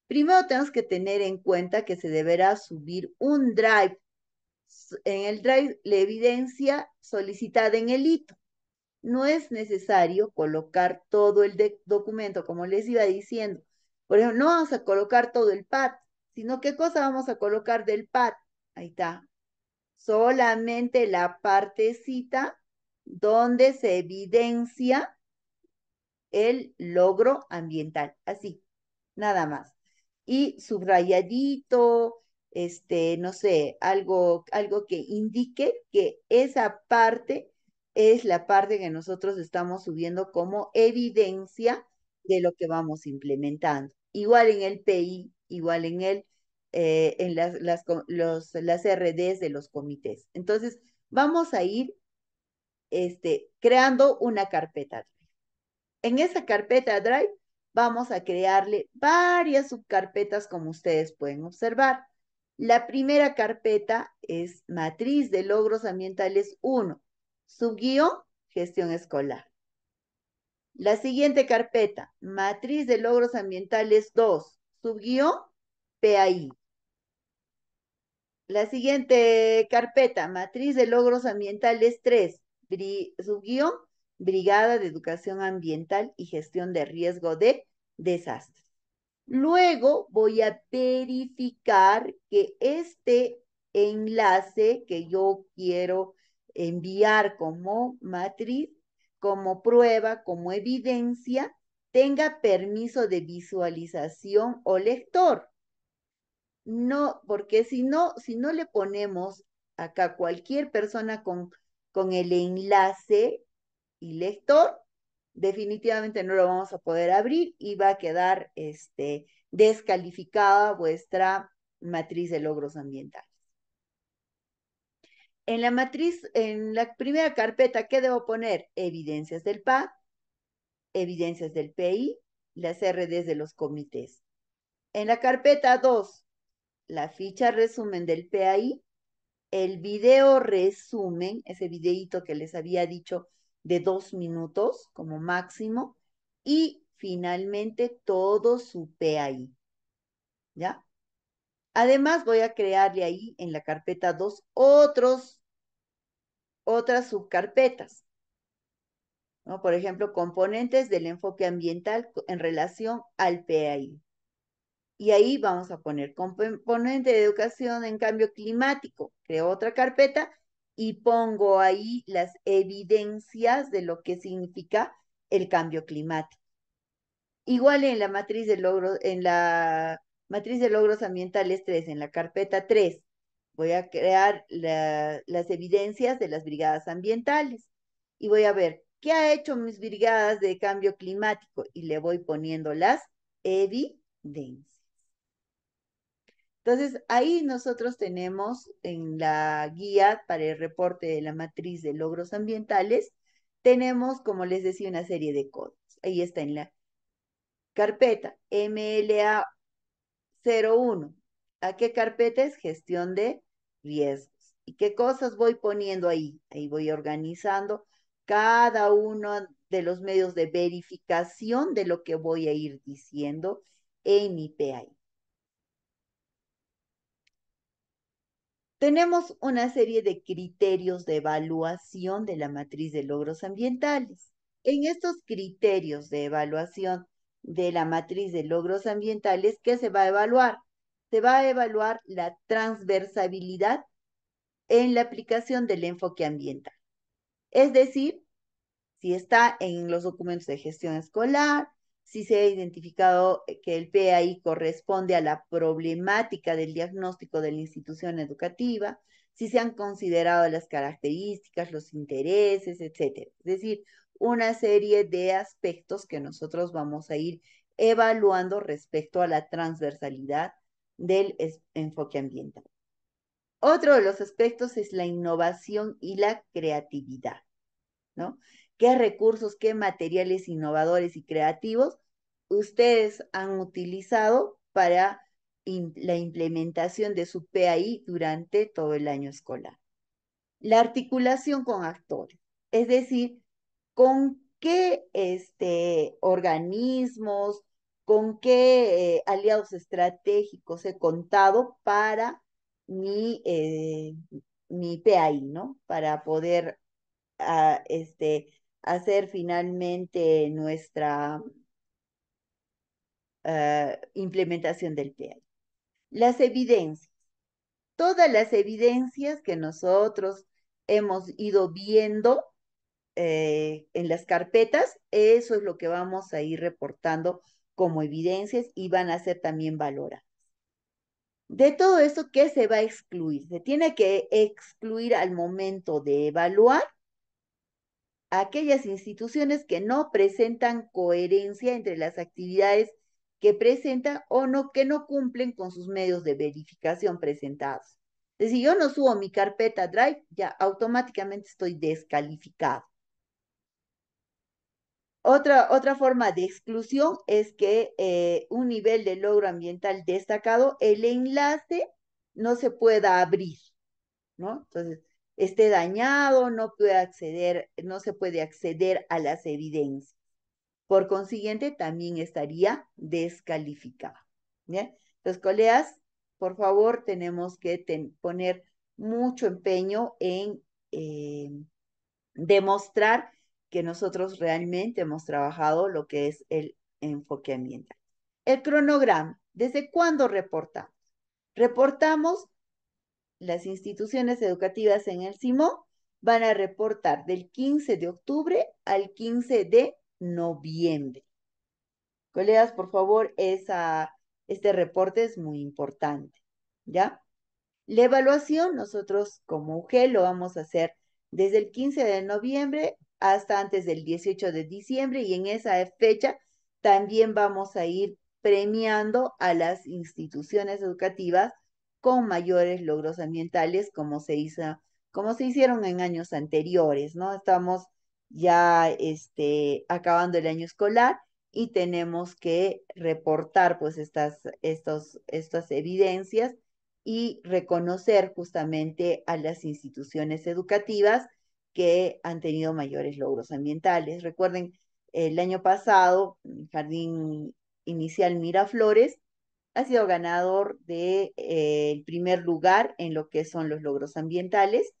Primero tenemos que tener en cuenta que se deberá subir un drive. En el drive, la evidencia solicitada en el hito. No es necesario colocar todo el documento, como les iba diciendo. Por ejemplo, no vamos a colocar todo el pad, sino qué cosa vamos a colocar del pad. Ahí está. Solamente la partecita donde se evidencia el logro ambiental. Así, nada más. Y subrayadito, este, no sé, algo, algo que indique que esa parte es la parte que nosotros estamos subiendo como evidencia de lo que vamos implementando. Igual en el PI, igual en el eh, en las, las, las RDs de los comités. Entonces, vamos a ir este, creando una carpeta Drive. En esa carpeta Drive vamos a crearle varias subcarpetas como ustedes pueden observar. La primera carpeta es matriz de logros ambientales 1, subguión gestión escolar. La siguiente carpeta, matriz de logros ambientales 2, subguión PAI. La siguiente carpeta, matriz de logros ambientales 3, su guión, Brigada de Educación Ambiental y Gestión de Riesgo de Desastres. Luego voy a verificar que este enlace que yo quiero enviar como matriz, como prueba, como evidencia, tenga permiso de visualización o lector. No, porque si no, si no le ponemos acá cualquier persona con con el enlace y lector, definitivamente no lo vamos a poder abrir y va a quedar este, descalificada vuestra matriz de logros ambientales. En la matriz, en la primera carpeta, ¿qué debo poner? Evidencias del PA, evidencias del PI, las RDs de los comités. En la carpeta 2, la ficha resumen del PAI, el video resumen, ese videito que les había dicho de dos minutos como máximo, y finalmente todo su PAI. ¿Ya? Además voy a crearle ahí en la carpeta dos otros, otras subcarpetas. Por ejemplo, componentes del enfoque ambiental en relación al PAI y ahí vamos a poner componente de educación en cambio climático. Creo otra carpeta y pongo ahí las evidencias de lo que significa el cambio climático. Igual en la matriz de logros, en la matriz de logros ambientales 3, en la carpeta 3, voy a crear las evidencias de las brigadas ambientales y voy a ver qué ha hecho mis brigadas de cambio climático y le voy poniendo las evidencias. Entonces, ahí nosotros tenemos en la guía para el reporte de la matriz de logros ambientales, tenemos, como les decía, una serie de códigos. Ahí está en la carpeta MLA 01. ¿A qué carpeta es? Gestión de riesgos. ¿Y qué cosas voy poniendo ahí? Ahí voy organizando cada uno de los medios de verificación de lo que voy a ir diciendo en mi tenemos una serie de criterios de evaluación de la matriz de logros ambientales. En estos criterios de evaluación de la matriz de logros ambientales, ¿qué se va a evaluar? Se va a evaluar la transversabilidad en la aplicación del enfoque ambiental. Es decir, si está en los documentos de gestión escolar, si se ha identificado eh, que el PAI corresponde a la problemática del diagnóstico de la institución educativa, si se han considerado las características, los intereses, etcétera. Es decir, una serie de aspectos que nosotros vamos a ir evaluando respecto a la transversalidad del enfoque ambiental. Otro de los aspectos es la innovación y la creatividad, ¿no? qué recursos, qué materiales innovadores y creativos ustedes han utilizado para la implementación de su PAI durante todo el año escolar. La articulación con actores, es decir, con qué este, organismos, con qué eh, aliados estratégicos he contado para mi, eh, mi PAI, ¿no? Para poder ah, este, hacer finalmente nuestra eh, implementación del plan Las evidencias. Todas las evidencias que nosotros hemos ido viendo eh, en las carpetas, eso es lo que vamos a ir reportando como evidencias y van a ser también valoradas. De todo esto, ¿qué se va a excluir? Se tiene que excluir al momento de evaluar aquellas instituciones que no presentan coherencia entre las actividades que presentan o no, que no cumplen con sus medios de verificación presentados. Es decir, yo no subo mi carpeta Drive, ya automáticamente estoy descalificado. Otra, otra forma de exclusión es que eh, un nivel de logro ambiental destacado, el enlace no se pueda abrir, ¿no? Entonces, esté dañado, no puede acceder, no se puede acceder a las evidencias. Por consiguiente, también estaría descalificado. ¿bien? Los colegas, por favor, tenemos que poner mucho empeño en eh, demostrar que nosotros realmente hemos trabajado lo que es el enfoque ambiental. El cronograma, ¿desde cuándo reportamos? Reportamos las instituciones educativas en el CIMO van a reportar del 15 de octubre al 15 de noviembre. Colegas, por favor, esa, este reporte es muy importante, ¿ya? La evaluación, nosotros como UG lo vamos a hacer desde el 15 de noviembre hasta antes del 18 de diciembre y en esa fecha también vamos a ir premiando a las instituciones educativas con mayores logros ambientales como se hizo, como se hicieron en años anteriores, ¿no? Estamos ya este, acabando el año escolar y tenemos que reportar pues estas, estos, estas evidencias y reconocer justamente a las instituciones educativas que han tenido mayores logros ambientales. Recuerden, el año pasado, Jardín Inicial Miraflores ha sido ganador del de, eh, primer lugar en lo que son los logros ambientales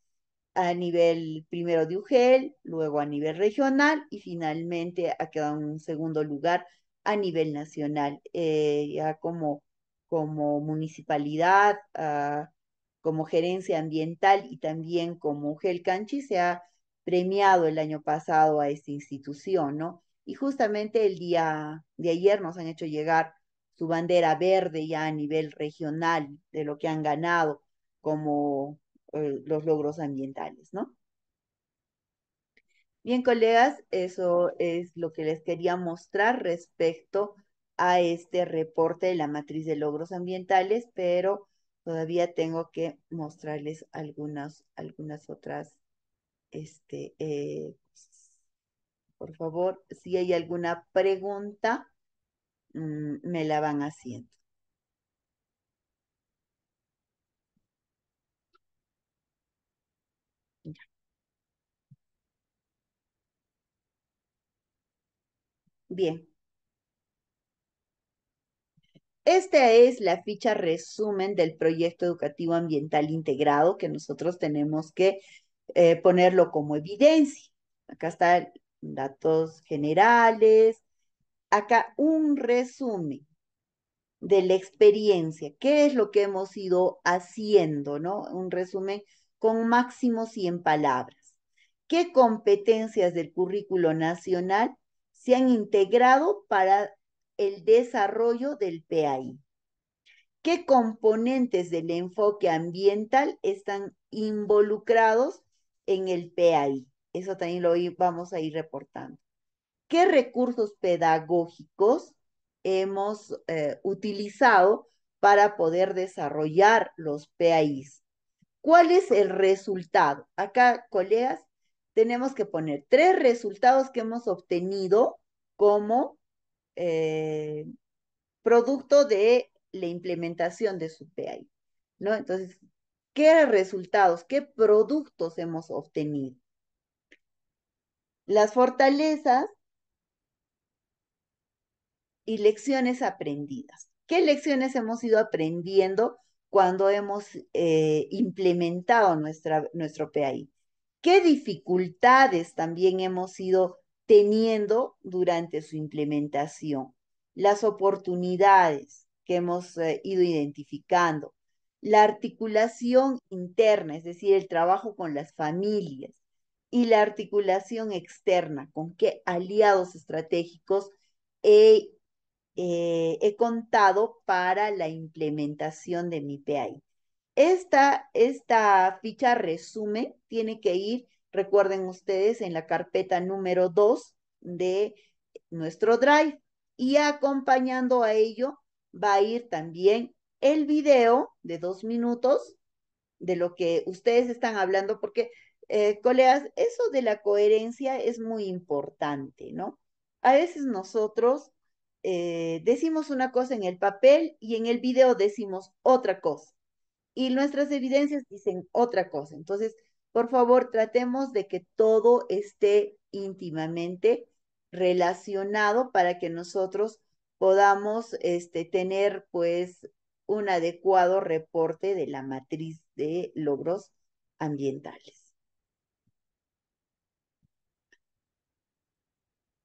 a nivel primero de UGEL, luego a nivel regional y finalmente ha quedado en un segundo lugar a nivel nacional, eh, ya como, como municipalidad, ah, como gerencia ambiental y también como UGEL Canchi se ha premiado el año pasado a esta institución, ¿no? Y justamente el día de ayer nos han hecho llegar su bandera verde ya a nivel regional de lo que han ganado como eh, los logros ambientales, ¿no? Bien, colegas, eso es lo que les quería mostrar respecto a este reporte de la matriz de logros ambientales, pero todavía tengo que mostrarles algunas, algunas otras, este, eh, por favor, si hay alguna pregunta Mm, me la van haciendo. Bien. Esta es la ficha resumen del proyecto educativo ambiental integrado que nosotros tenemos que eh, ponerlo como evidencia. Acá están datos generales, acá un resumen de la experiencia, qué es lo que hemos ido haciendo, ¿no? Un resumen con máximo 100 palabras. ¿Qué competencias del currículo nacional se han integrado para el desarrollo del PAI? ¿Qué componentes del enfoque ambiental están involucrados en el PAI? Eso también lo vamos a ir reportando qué recursos pedagógicos hemos eh, utilizado para poder desarrollar los PAIs. ¿Cuál es el resultado? Acá, colegas, tenemos que poner tres resultados que hemos obtenido como eh, producto de la implementación de su PAI. ¿no? Entonces, ¿qué resultados, qué productos hemos obtenido? Las fortalezas y lecciones aprendidas. ¿Qué lecciones hemos ido aprendiendo cuando hemos eh, implementado nuestra, nuestro PAI? ¿Qué dificultades también hemos ido teniendo durante su implementación? Las oportunidades que hemos eh, ido identificando, la articulación interna, es decir, el trabajo con las familias y la articulación externa, con qué aliados estratégicos he eh, he contado para la implementación de mi PI. Esta, ficha resumen tiene que ir, recuerden ustedes, en la carpeta número 2 de nuestro Drive y acompañando a ello va a ir también el video de dos minutos de lo que ustedes están hablando, porque, eh, colegas, eso de la coherencia es muy importante, ¿no? A veces nosotros eh, decimos una cosa en el papel y en el video decimos otra cosa. Y nuestras evidencias dicen otra cosa. Entonces, por favor, tratemos de que todo esté íntimamente relacionado para que nosotros podamos este, tener pues un adecuado reporte de la matriz de logros ambientales.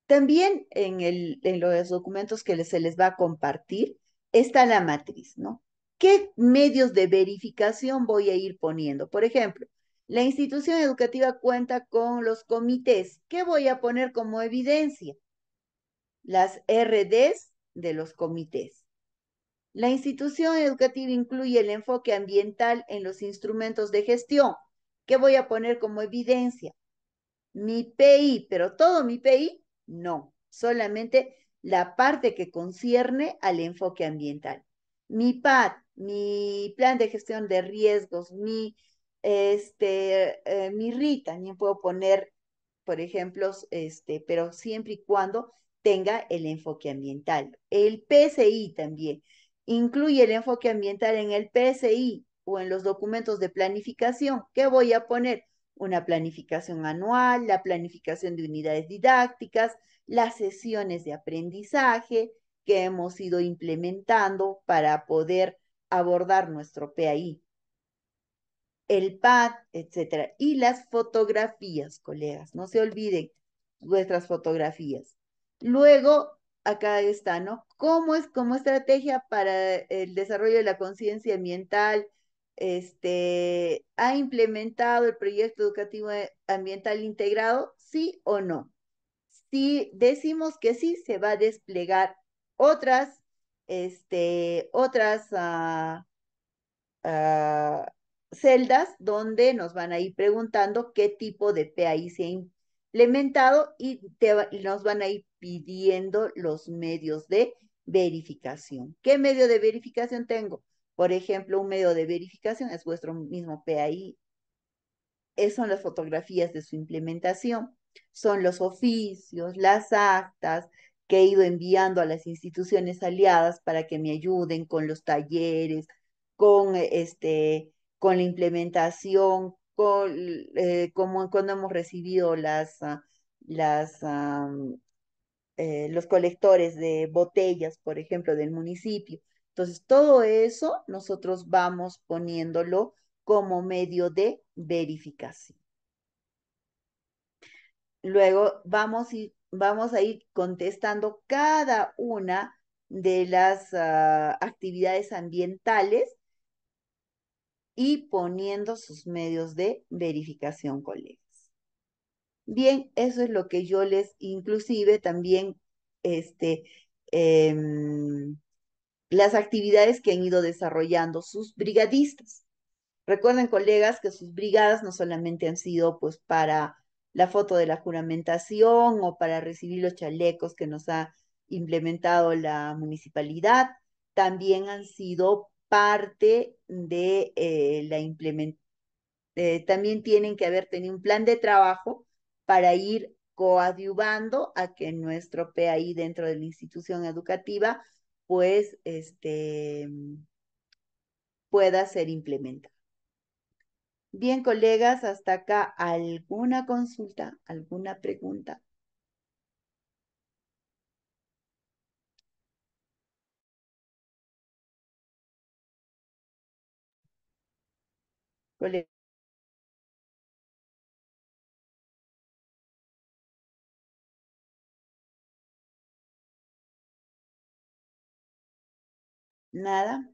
También en, los documentos que se les va a compartir está la matriz, ¿no? ¿Qué medios de verificación voy a ir poniendo? Por ejemplo, la institución educativa cuenta con los comités. ¿Qué voy a poner como evidencia? Las RDs de los comités. La institución educativa incluye el enfoque ambiental en los instrumentos de gestión. ¿Qué voy a poner como evidencia? Mi PI, pero todo mi PI no, solamente la parte que concierne al enfoque ambiental. Mi PAD, mi plan de gestión de riesgos, mi, este, eh, mi RI también puedo poner, por ejemplo, este, pero siempre y cuando tenga el enfoque ambiental. El PCI también incluye el enfoque ambiental en el PCI o en los documentos de planificación. ¿Qué voy a poner? una planificación anual, la planificación de unidades didácticas, las sesiones de aprendizaje que hemos ido implementando para poder abordar nuestro PAI, el PAD, etcétera, y las fotografías, colegas, no se olviden vuestras fotografías. Luego, acá está, ¿no? ¿Cómo es como estrategia para el desarrollo de la conciencia ambiental, este, ¿ha implementado el proyecto educativo e-, ambiental integrado? ¿Sí o no? Si decimos que sí, se va a desplegar otras, este, otras ah, ah, celdas donde nos van a ir preguntando qué tipo de PAI se ha implementado y nos van a ir pidiendo los medios de verificación. ¿Qué medio de verificación tengo? Por ejemplo, un medio de verificación es vuestro mismo PAI. son las fotografías de su implementación, son los oficios, las actas que he ido enviando a las instituciones aliadas para que me ayuden con los talleres, con, este, con la implementación, con, eh, como cuando hemos recibido las, ah, las, eh, los colectores de botellas, por ejemplo, del municipio entonces, todo eso nosotros vamos poniéndolo como medio de verificación. Luego vamos, vamos a ir contestando cada una de las ah, actividades ambientales y poniendo sus medios de verificación, colegas. Bien, eso es lo que yo les inclusive también este, em, las actividades que han ido desarrollando sus brigadistas. Recuerden, colegas, que sus brigadas no solamente han sido pues para la foto de la juramentación o para recibir los chalecos que nos ha implementado la municipalidad, también han sido parte de eh, la implementación, eh, también tienen que haber tenido un plan de trabajo para ir coadyuvando a que nuestro PAI dentro de la institución educativa pues este, pueda ser implementado. Bien, colegas, hasta acá alguna consulta, alguna pregunta. nada,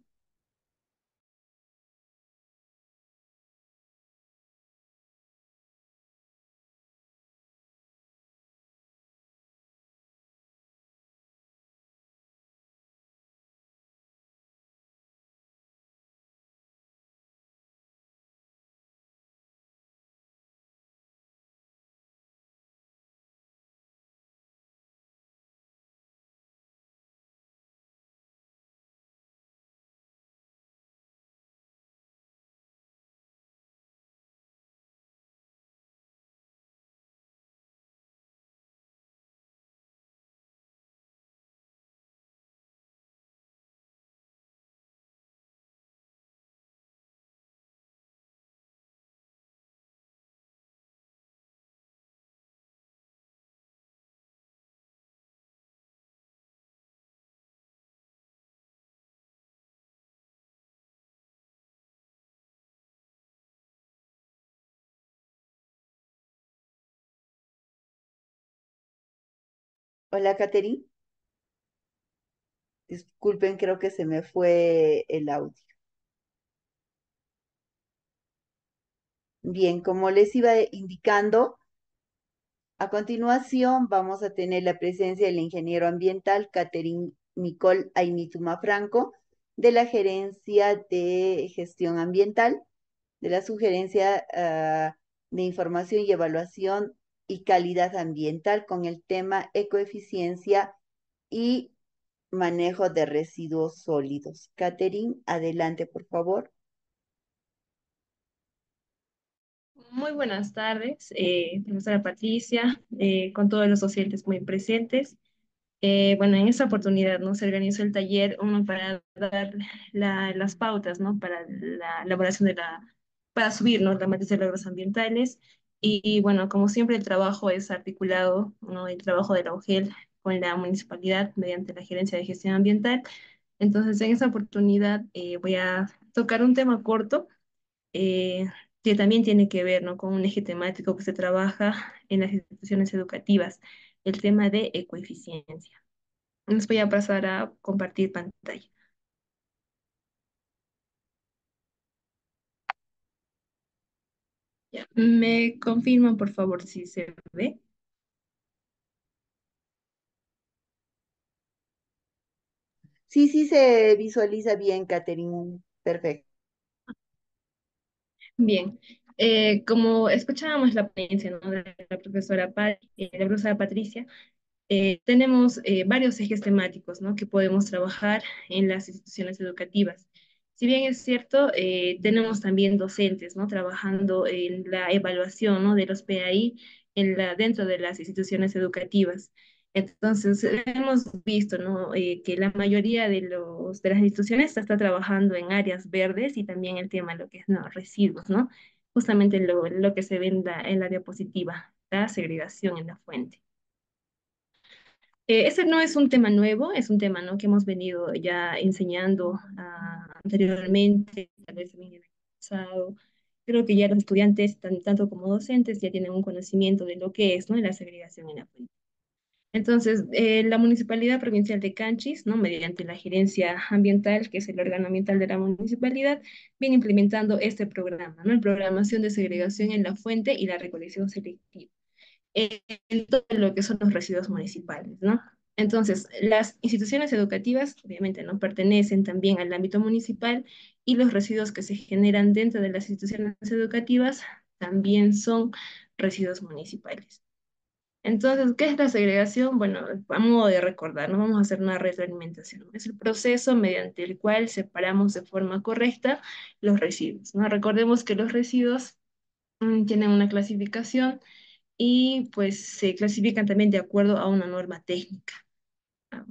Hola, Caterín. Disculpen, creo que se me fue el audio. Bien, como les iba indicando, a continuación vamos a tener la presencia del ingeniero ambiental Caterín Nicole Ainituma Franco de la Gerencia de Gestión Ambiental de la Sugerencia ah, de Información y Evaluación y calidad ambiental con el tema ecoeficiencia y manejo de residuos sólidos. Catherine, adelante, por favor. Muy buenas tardes, eh, profesora Patricia, eh, con todos los docentes muy presentes. Eh, bueno, en esta oportunidad ¿no? se organizó el taller uno para dar las pautas ¿no? para la elaboración de la, para subir ¿no? la matriz ambientales y bueno, como siempre, el trabajo es articulado, ¿no? el trabajo de la UGEL con la municipalidad mediante la gerencia de gestión ambiental. Entonces, en esa oportunidad eh, voy a tocar un tema corto eh, que también tiene que ver ¿no? con un eje temático que se trabaja en las instituciones educativas, el tema de ecoeficiencia. Les voy a pasar a compartir pantalla. ¿Me confirman, por favor, si se ve? Sí, sí se visualiza bien, Catherine. Perfecto. Bien. Eh, como escuchábamos la ponencia de la profesora, eh, Patricia, eh, tenemos varios ejes temáticos ¿no? que podemos trabajar en las instituciones educativas. Si bien es cierto, eh, tenemos también docentes ¿no? trabajando en la evaluación de los PAI en la, dentro de las instituciones educativas. Entonces, hemos visto eh, que la mayoría de, los, de las instituciones está trabajando en áreas verdes y también el tema lo que es ¿no? residuos, ¿no? justamente lo, que se ve en la diapositiva, la segregación en la fuente. Eh, ese no es un tema nuevo, es un tema ¿no? que hemos venido ya enseñando ah, anteriormente, tal vez también en el pasado. Creo que ya los estudiantes, tanto como docentes, ya tienen un conocimiento de lo que es ¿no? la segregación en la fuente. Entonces, eh, la Municipalidad Provincial de Canchis, ¿no? mediante la Gerencia Ambiental, que es el órgano ambiental de la municipalidad, viene implementando este programa, ¿no? el Programación de Segregación en la Fuente y la Recolección Selectiva en todo lo que son los residuos municipales, ¿no? Entonces, las instituciones educativas obviamente no pertenecen también al ámbito municipal y los residuos que se generan dentro de las instituciones educativas también son residuos municipales. Entonces, ¿qué es la segregación? Bueno, a modo de recordar, no vamos a hacer una retroalimentación. Es el proceso mediante el cual separamos de forma correcta los residuos. ¿no? Recordemos que los residuos mm, tienen una clasificación y pues se clasifican también de acuerdo a una norma técnica. Ah,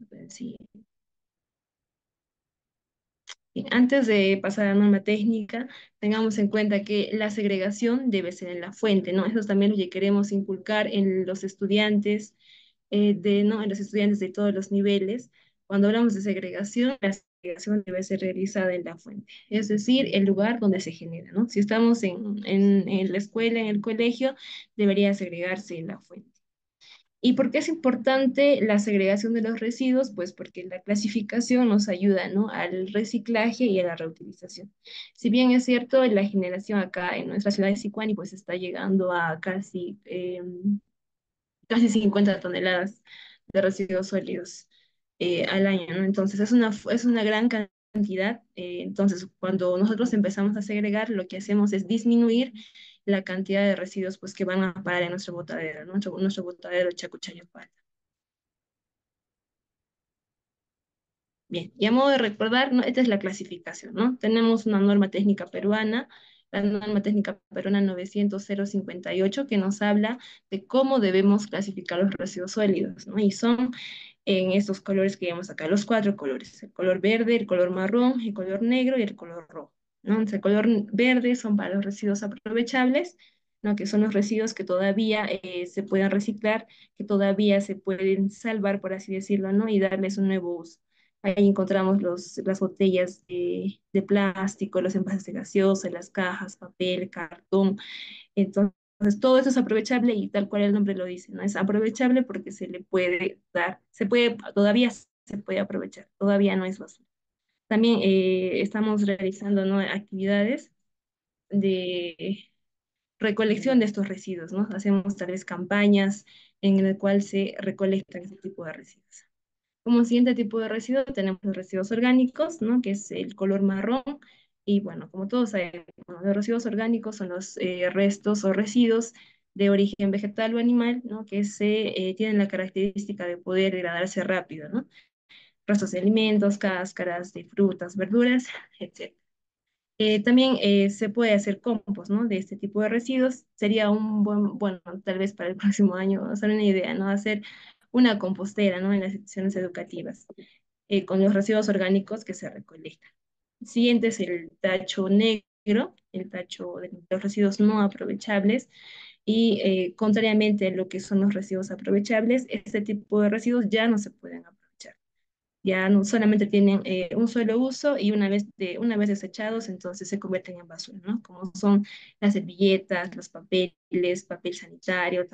antes de pasar a la norma técnica, tengamos en cuenta que la segregación debe ser en la fuente, ¿no? Eso también lo que queremos inculcar en los estudiantes, eh, de, ¿no? en los estudiantes de todos los niveles. Cuando hablamos de segregación, debe ser realizada en la fuente, es decir, el lugar donde se genera, ¿no? Si estamos en, la escuela, en el colegio, debería segregarse en la fuente. ¿Y por qué es importante la segregación de los residuos? Pues porque la clasificación nos ayuda ¿no? al reciclaje y a la reutilización. Si bien es cierto, la generación acá en nuestra ciudad de Siquani pues está llegando a casi, em, casi 50 toneladas de residuos sólidos eh, al año, ¿no? Entonces es una, es una gran cantidad. Eh, entonces, cuando nosotros empezamos a segregar, lo que hacemos es disminuir la cantidad de residuos pues, que van a parar en nuestro botadero, ¿no? nuestro, nuestro botadero Chacuchayopata. Bien, y a modo de recordar, ¿no? esta es la clasificación, ¿no? Tenemos una norma técnica peruana, la norma técnica peruana 900-058, que nos habla de cómo debemos clasificar los residuos sólidos, ¿no? Y son en estos colores que vemos acá, los cuatro colores, el color verde, el color marrón, el color negro y el color rojo. ¿no? Entonces, el color verde son para los residuos aprovechables, ¿no? que son los residuos que todavía eh, se pueden reciclar, que todavía se pueden salvar, por así decirlo, ¿no? y darles un nuevo uso. Ahí encontramos los, las botellas de, plástico, los envases de gaseosa, las cajas, papel, cartón. Entonces, entonces, todo eso es aprovechable y tal cual el nombre lo dice, ¿no? Es aprovechable porque se le puede dar, se puede, todavía se puede aprovechar, todavía no es basura. También eh, estamos realizando ¿no? actividades de recolección de estos residuos, ¿no? Hacemos tal vez campañas en las cuales se recolectan este tipo de residuos. Como siguiente tipo de residuo tenemos los residuos orgánicos, ¿no? Que es el color marrón, y bueno, como todos saben los residuos orgánicos son los eh, restos o residuos de origen vegetal o animal, ¿no? que se, eh, tienen la característica de poder degradarse rápido, ¿no? restos de alimentos, cáscaras de frutas, verduras, etc. Eh, también se puede hacer compost ¿no? de este tipo de residuos. Sería un buen, bueno, tal vez para el próximo año, hacer una idea, ¿no? hacer una compostera ¿no? en las instituciones educativas con los residuos orgánicos que se recolectan siguiente es el tacho negro, el tacho de los residuos no aprovechables. Y eh, contrariamente a lo que son los residuos aprovechables, este tipo de residuos ya no se pueden aprovechar. Ya no solamente tienen eh, un solo uso y una vez, de, una vez desechados, entonces se convierten en basura, ¿no? Como son las servilletas, los papeles, papel sanitario,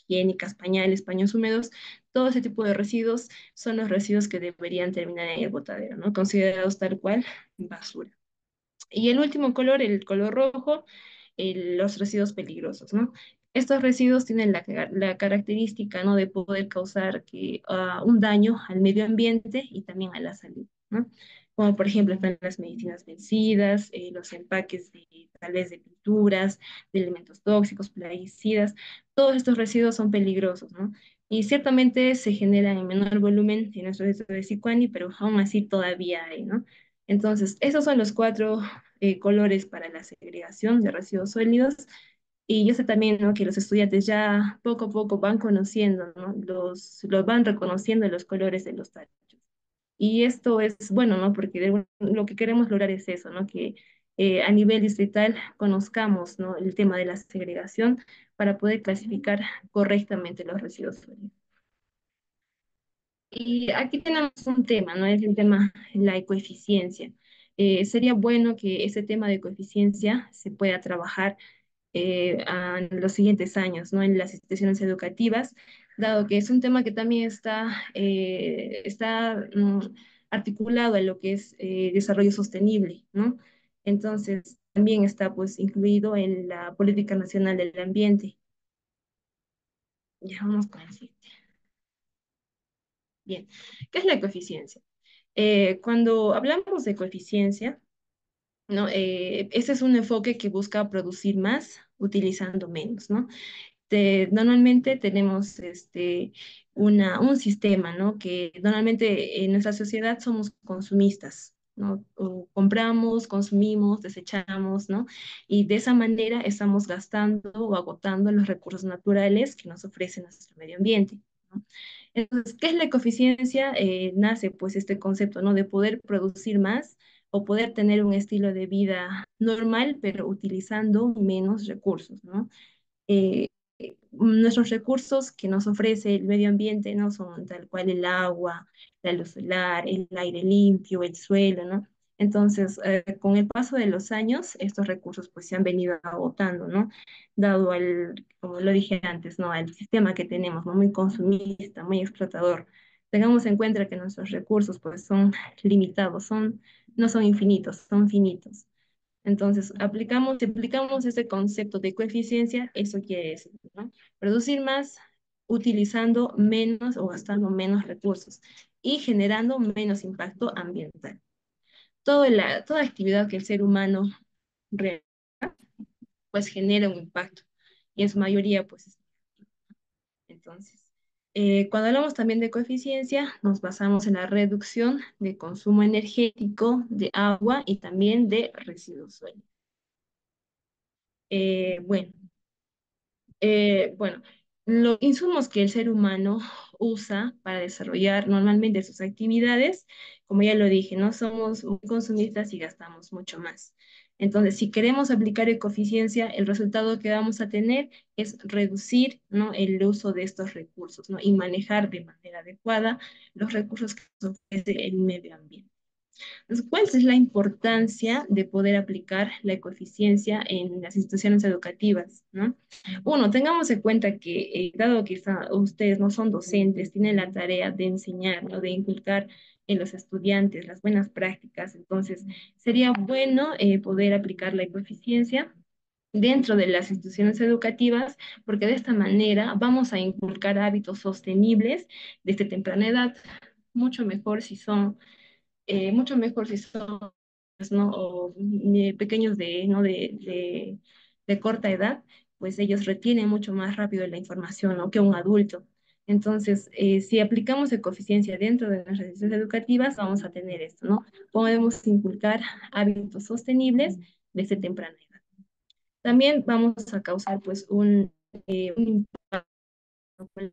higiénica higiénicas, pañales, paños húmedos, todo ese tipo de residuos son los residuos que deberían terminar en el botadero, ¿no? Considerados tal cual basura. Y el último color, el color rojo, los residuos peligrosos, ¿no? Estos residuos tienen la, característica ¿no? de poder causar que, ah, un daño al medio ambiente y también a la salud. ¿no? como por ejemplo están las medicinas vencidas, eh, los empaques de tal vez de pinturas, de elementos tóxicos, plaguicidas, todos estos residuos son peligrosos, ¿no? Y ciertamente se generan en menor volumen en nuestro distrito de Sicuani, pero aún así todavía hay, ¿no? Entonces, esos son los cuatro eh, colores para la segregación de residuos sólidos. Y yo sé también ¿no? que los estudiantes ya poco a poco van conociendo, ¿no? los, los van reconociendo los colores de los y esto es bueno, ¿no? Porque lo que queremos lograr es eso, ¿no? Que eh, a nivel distrital conozcamos ¿no? el tema de la segregación para poder clasificar correctamente los residuos sólidos. Y aquí tenemos un tema, ¿no? Es el tema la ecoeficiencia. Eh, sería bueno que ese tema de ecoeficiencia se pueda trabajar en eh, los siguientes años, ¿no? En las instituciones educativas, dado que es un tema que también está, eh, está mm, articulado en lo que es eh, desarrollo sostenible, ¿no? Entonces, también está pues incluido en la Política Nacional del Ambiente. Ya vamos con el siguiente. Bien, ¿qué es la coeficiencia? Eh, cuando hablamos de coeficiencia, ¿no? Ese es un enfoque que busca producir más utilizando menos, ¿no? Este, normalmente tenemos este, una, un sistema, ¿no? Que normalmente en nuestra sociedad somos consumistas, ¿no? compramos, consumimos, desechamos, ¿no? Y de esa manera estamos gastando o agotando los recursos naturales que nos ofrece nuestro medio ambiente. Entonces, ¿qué es la ecoeficiencia? Eh, nace pues este concepto, ¿no? De poder producir más o poder tener un estilo de vida normal, pero utilizando menos recursos, ¿no? Eh, nuestros recursos que nos ofrece el medio ambiente, ¿no? Son tal cual el agua, la luz solar, el aire limpio, el suelo, Entonces, eh, con el paso de los años, estos recursos pues se han venido agotando, ¿no? Dado al, como lo dije antes, ¿no? Al sistema que tenemos, Muy consumista, muy explotador. Tengamos en cuenta que nuestros recursos pues son limitados, son, no son infinitos, son finitos. Entonces, aplicamos, aplicamos este concepto de coeficiencia, eso quiere decir, ¿no? Producir más utilizando menos o gastando menos recursos y generando menos impacto ambiental. Toda, la, toda actividad que el ser humano realiza, pues genera un impacto y en su mayoría, pues, entonces, eh, cuando hablamos también de coeficiencia, nos basamos en la reducción de consumo energético de agua y también de residuos eh, bueno, eh, bueno, los insumos que el ser humano usa para desarrollar normalmente sus actividades, como ya lo dije, no somos consumistas y gastamos mucho más. Entonces, si queremos aplicar ecoeficiencia, el resultado que vamos a tener es reducir ¿no? el uso de estos recursos ¿no? y manejar de manera adecuada los recursos que ofrece el medio ambiente. Entonces, ¿Cuál es la importancia de poder aplicar la ecoeficiencia en las instituciones educativas? ¿no? Uno, tengamos en cuenta que, eh, dado que ustedes no son docentes, tienen la tarea de enseñar o de inculcar en los estudiantes, las buenas prácticas. Entonces, sería bueno eh, poder aplicar la ecoeficiencia dentro de las instituciones educativas, porque de esta manera vamos a inculcar hábitos sostenibles desde temprana edad, mucho mejor si son, eh, mucho mejor si son mm, eh, pequeños de, ¿no? de, de, corta edad, pues ellos retienen mucho más rápido la información que un adulto. Entonces, eh, si aplicamos ecoeficiencia dentro de las redes educativas, vamos a tener esto, ¿no? Podemos inculcar hábitos sostenibles desde temprana edad. También vamos a causar, pues, un, eh, impacto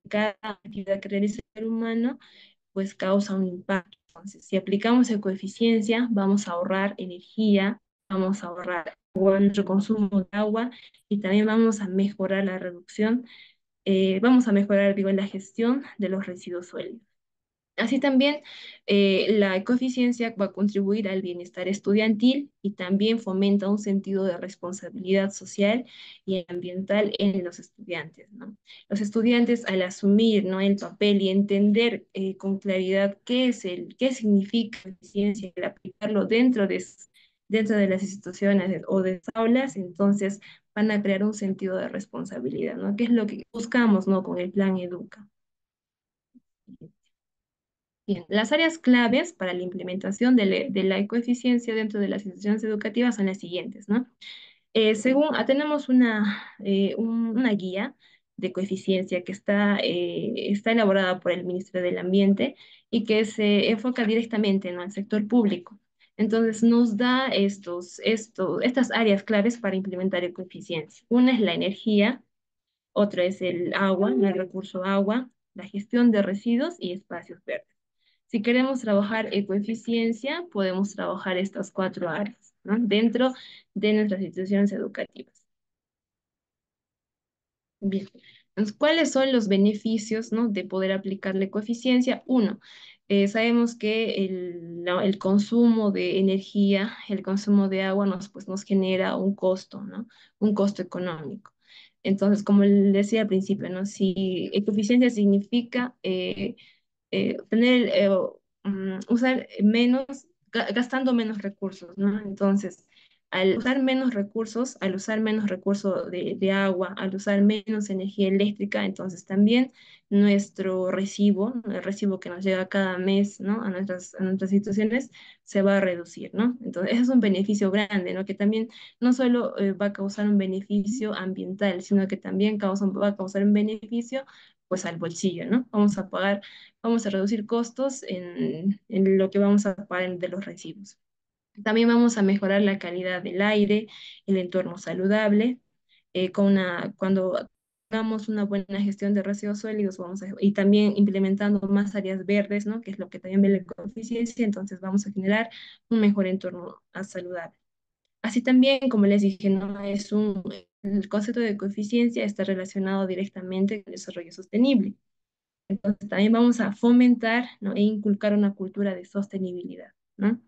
cada actividad que realiza el ser humano, pues causa un impacto. Entonces, si aplicamos ecoeficiencia, vamos a ahorrar energía, vamos a ahorrar nuestro consumo de agua y también vamos a mejorar la reducción eh, vamos a mejorar digo, en la gestión de los residuos sólidos. Así también, eh, la ecoeficiencia va a contribuir al bienestar estudiantil y también fomenta un sentido de responsabilidad social y ambiental en los estudiantes. Los estudiantes al asumir ¿no? el papel y entender eh, con claridad qué, es el, qué significa eficiencia y aplicarlo dentro de, dentro de las instituciones o de las aulas, entonces van a crear un sentido de responsabilidad, ¿no? Que es lo que buscamos, ¿no? Con el plan Educa. Bien, las áreas claves para la implementación de, la, ecoeficiencia dentro de las instituciones educativas son las siguientes, ¿no? Eh, según, ah, tenemos una, eh, una guía de coeficiencia que está, eh, está elaborada por el Ministerio del Ambiente y que se enfoca directamente ¿no? el sector público. Entonces nos da estos, estas áreas claves para implementar ecoeficiencia. Una es la energía, otra es el agua, el recurso agua, la gestión de residuos y espacios verdes. Si queremos trabajar ecoeficiencia, podemos trabajar estas cuatro áreas dentro de nuestras instituciones educativas. Bien. Entonces, ¿cuáles son los beneficios ¿no? de poder aplicar la ecoeficiencia? Uno, eh, sabemos que el, consumo de energía, el consumo de agua nos, pues, nos genera un costo, ¿no? Un costo económico. Entonces, como decía al principio, ¿no? Si eficiencia significa eh, eh, tener, mm, usar menos, gastando menos recursos, ¿no? Entonces, al usar menos recursos, al usar menos recursos de, agua, al usar menos energía eléctrica, entonces también nuestro recibo, el recibo que nos llega cada mes ¿no? a, nuestras, nuestras instituciones, se va a reducir, ¿no? Entonces, es un beneficio grande, ¿no? Que también no solo eh, va a causar un beneficio ambiental, sino que también va a causar un beneficio pues al bolsillo, ¿no? Vamos a pagar, vamos a reducir costos en, en lo que vamos a pagar de los recibos. También vamos a mejorar la calidad del aire, el entorno saludable. Eh, con una, cuando hagamos una buena gestión de residuos sólidos vamos y también implementando más áreas verdes, ¿no? que es lo que también ve la ecoeficiencia, entonces vamos a generar un mejor entorno saludable. Así también, como les dije, es el concepto de ecoeficiencia está relacionado directamente con el desarrollo sostenible. Entonces también vamos a fomentar e inculcar una cultura de sostenibilidad. ¿no?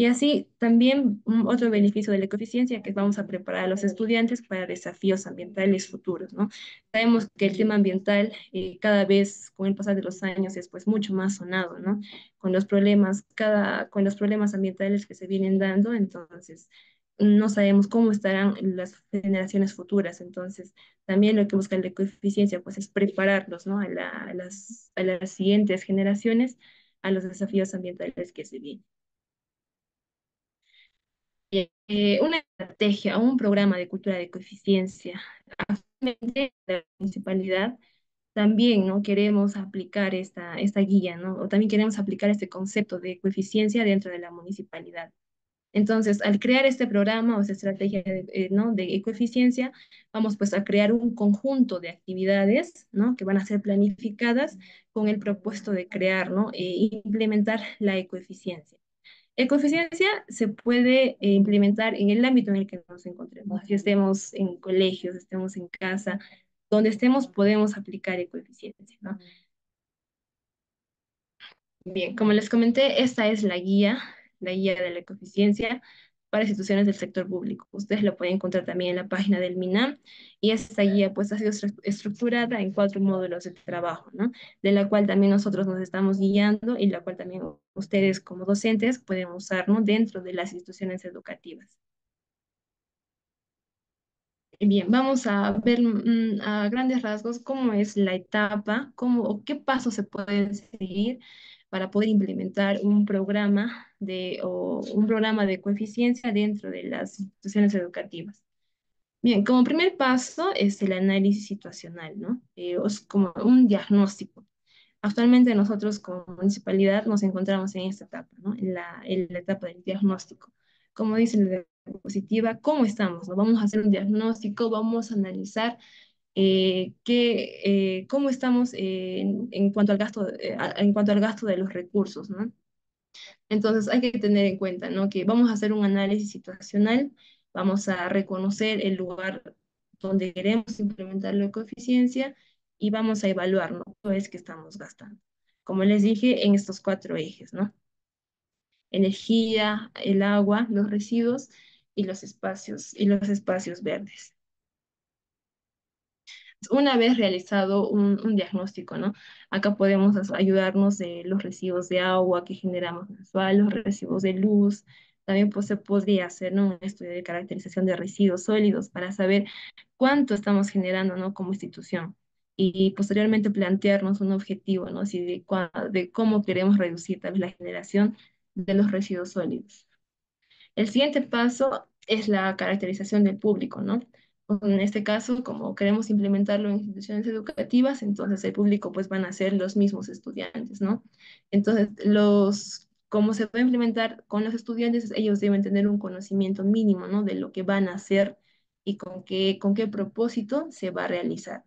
Y así también mm, otro beneficio de la ecoeficiencia que vamos a preparar a los estudiantes para desafíos ambientales futuros, ¿no? Sabemos que el tema ambiental eh, cada vez con el pasar de los años es pues mucho más sonado, ¿no? Con los problemas, cada, con los problemas ambientales que se vienen dando, entonces no sabemos cómo estarán las generaciones futuras. Entonces, también lo que busca la ecoeficiencia pues, es prepararlos ¿no? a, las, a, las, siguientes generaciones a los desafíos ambientales que se vienen eh, una estrategia o un programa de cultura de coeficiencia. Actualmente, la municipalidad también ¿no? queremos aplicar esta, esta guía, ¿no? o también queremos aplicar este concepto de coeficiencia dentro de la municipalidad. Entonces, al crear este programa o esta estrategia de, eh, ¿no? de ecoeficiencia, vamos pues a crear un conjunto de actividades ¿no? que van a ser planificadas con el propósito de crear ¿no? e implementar la ecoeficiencia. Ecoeficiencia se puede eh, implementar en el ámbito en el que nos encontremos, si estemos en colegios, estemos en casa, donde estemos podemos aplicar ecoeficiencia, Bien, como les comenté, esta es la guía, la guía de la ecoeficiencia para instituciones del sector público. Ustedes lo pueden encontrar también en la página del MINAM y esta guía pues ha sido estructurada en cuatro módulos de trabajo, ¿no? De la cual también nosotros nos estamos guiando y la cual también ustedes como docentes pueden usar, Dentro de las instituciones educativas. Bien, vamos a ver mm, a grandes rasgos cómo es la etapa, cómo, qué pasos se pueden seguir para poder implementar un programa de, o un programa de coeficiencia dentro de las instituciones educativas. Bien, como primer paso es el análisis situacional, ¿no? Eh, es como un diagnóstico. Actualmente nosotros como municipalidad nos encontramos en esta etapa, ¿no? En la, etapa del diagnóstico. Como dice la diapositiva, ¿cómo estamos? Vamos a hacer un diagnóstico, vamos a analizar eh, eh, cómo estamos eh, en, cuanto al gasto, en cuanto al gasto de los recursos. ¿no? Entonces hay que tener en cuenta ¿no? que vamos a hacer un análisis situacional, vamos a reconocer el lugar donde queremos implementar la ecoeficiencia y vamos a evaluar ¿no? es que estamos gastando. Como les dije, en estos cuatro ejes, ¿no? Energía, el agua, los residuos y los espacios, y los espacios verdes una vez realizado un, diagnóstico, ¿no? Acá podemos ayudarnos de los residuos de agua que generamos mensual, los residuos de luz, también pues, se podría hacer un estudio de caracterización de residuos sólidos para saber cuánto estamos generando ¿no? como institución y posteriormente plantearnos un objetivo ¿no? de, de, cómo queremos reducir tal vez, la generación de los residuos sólidos. El siguiente paso es la caracterización del público, ¿no? en este caso, como queremos implementarlo en instituciones educativas, entonces el público pues van a ser los mismos estudiantes, ¿no? Entonces, los, como se puede implementar con los estudiantes, ellos deben tener un conocimiento mínimo, ¿no? De lo que van a hacer y con qué, con qué propósito se va a realizar.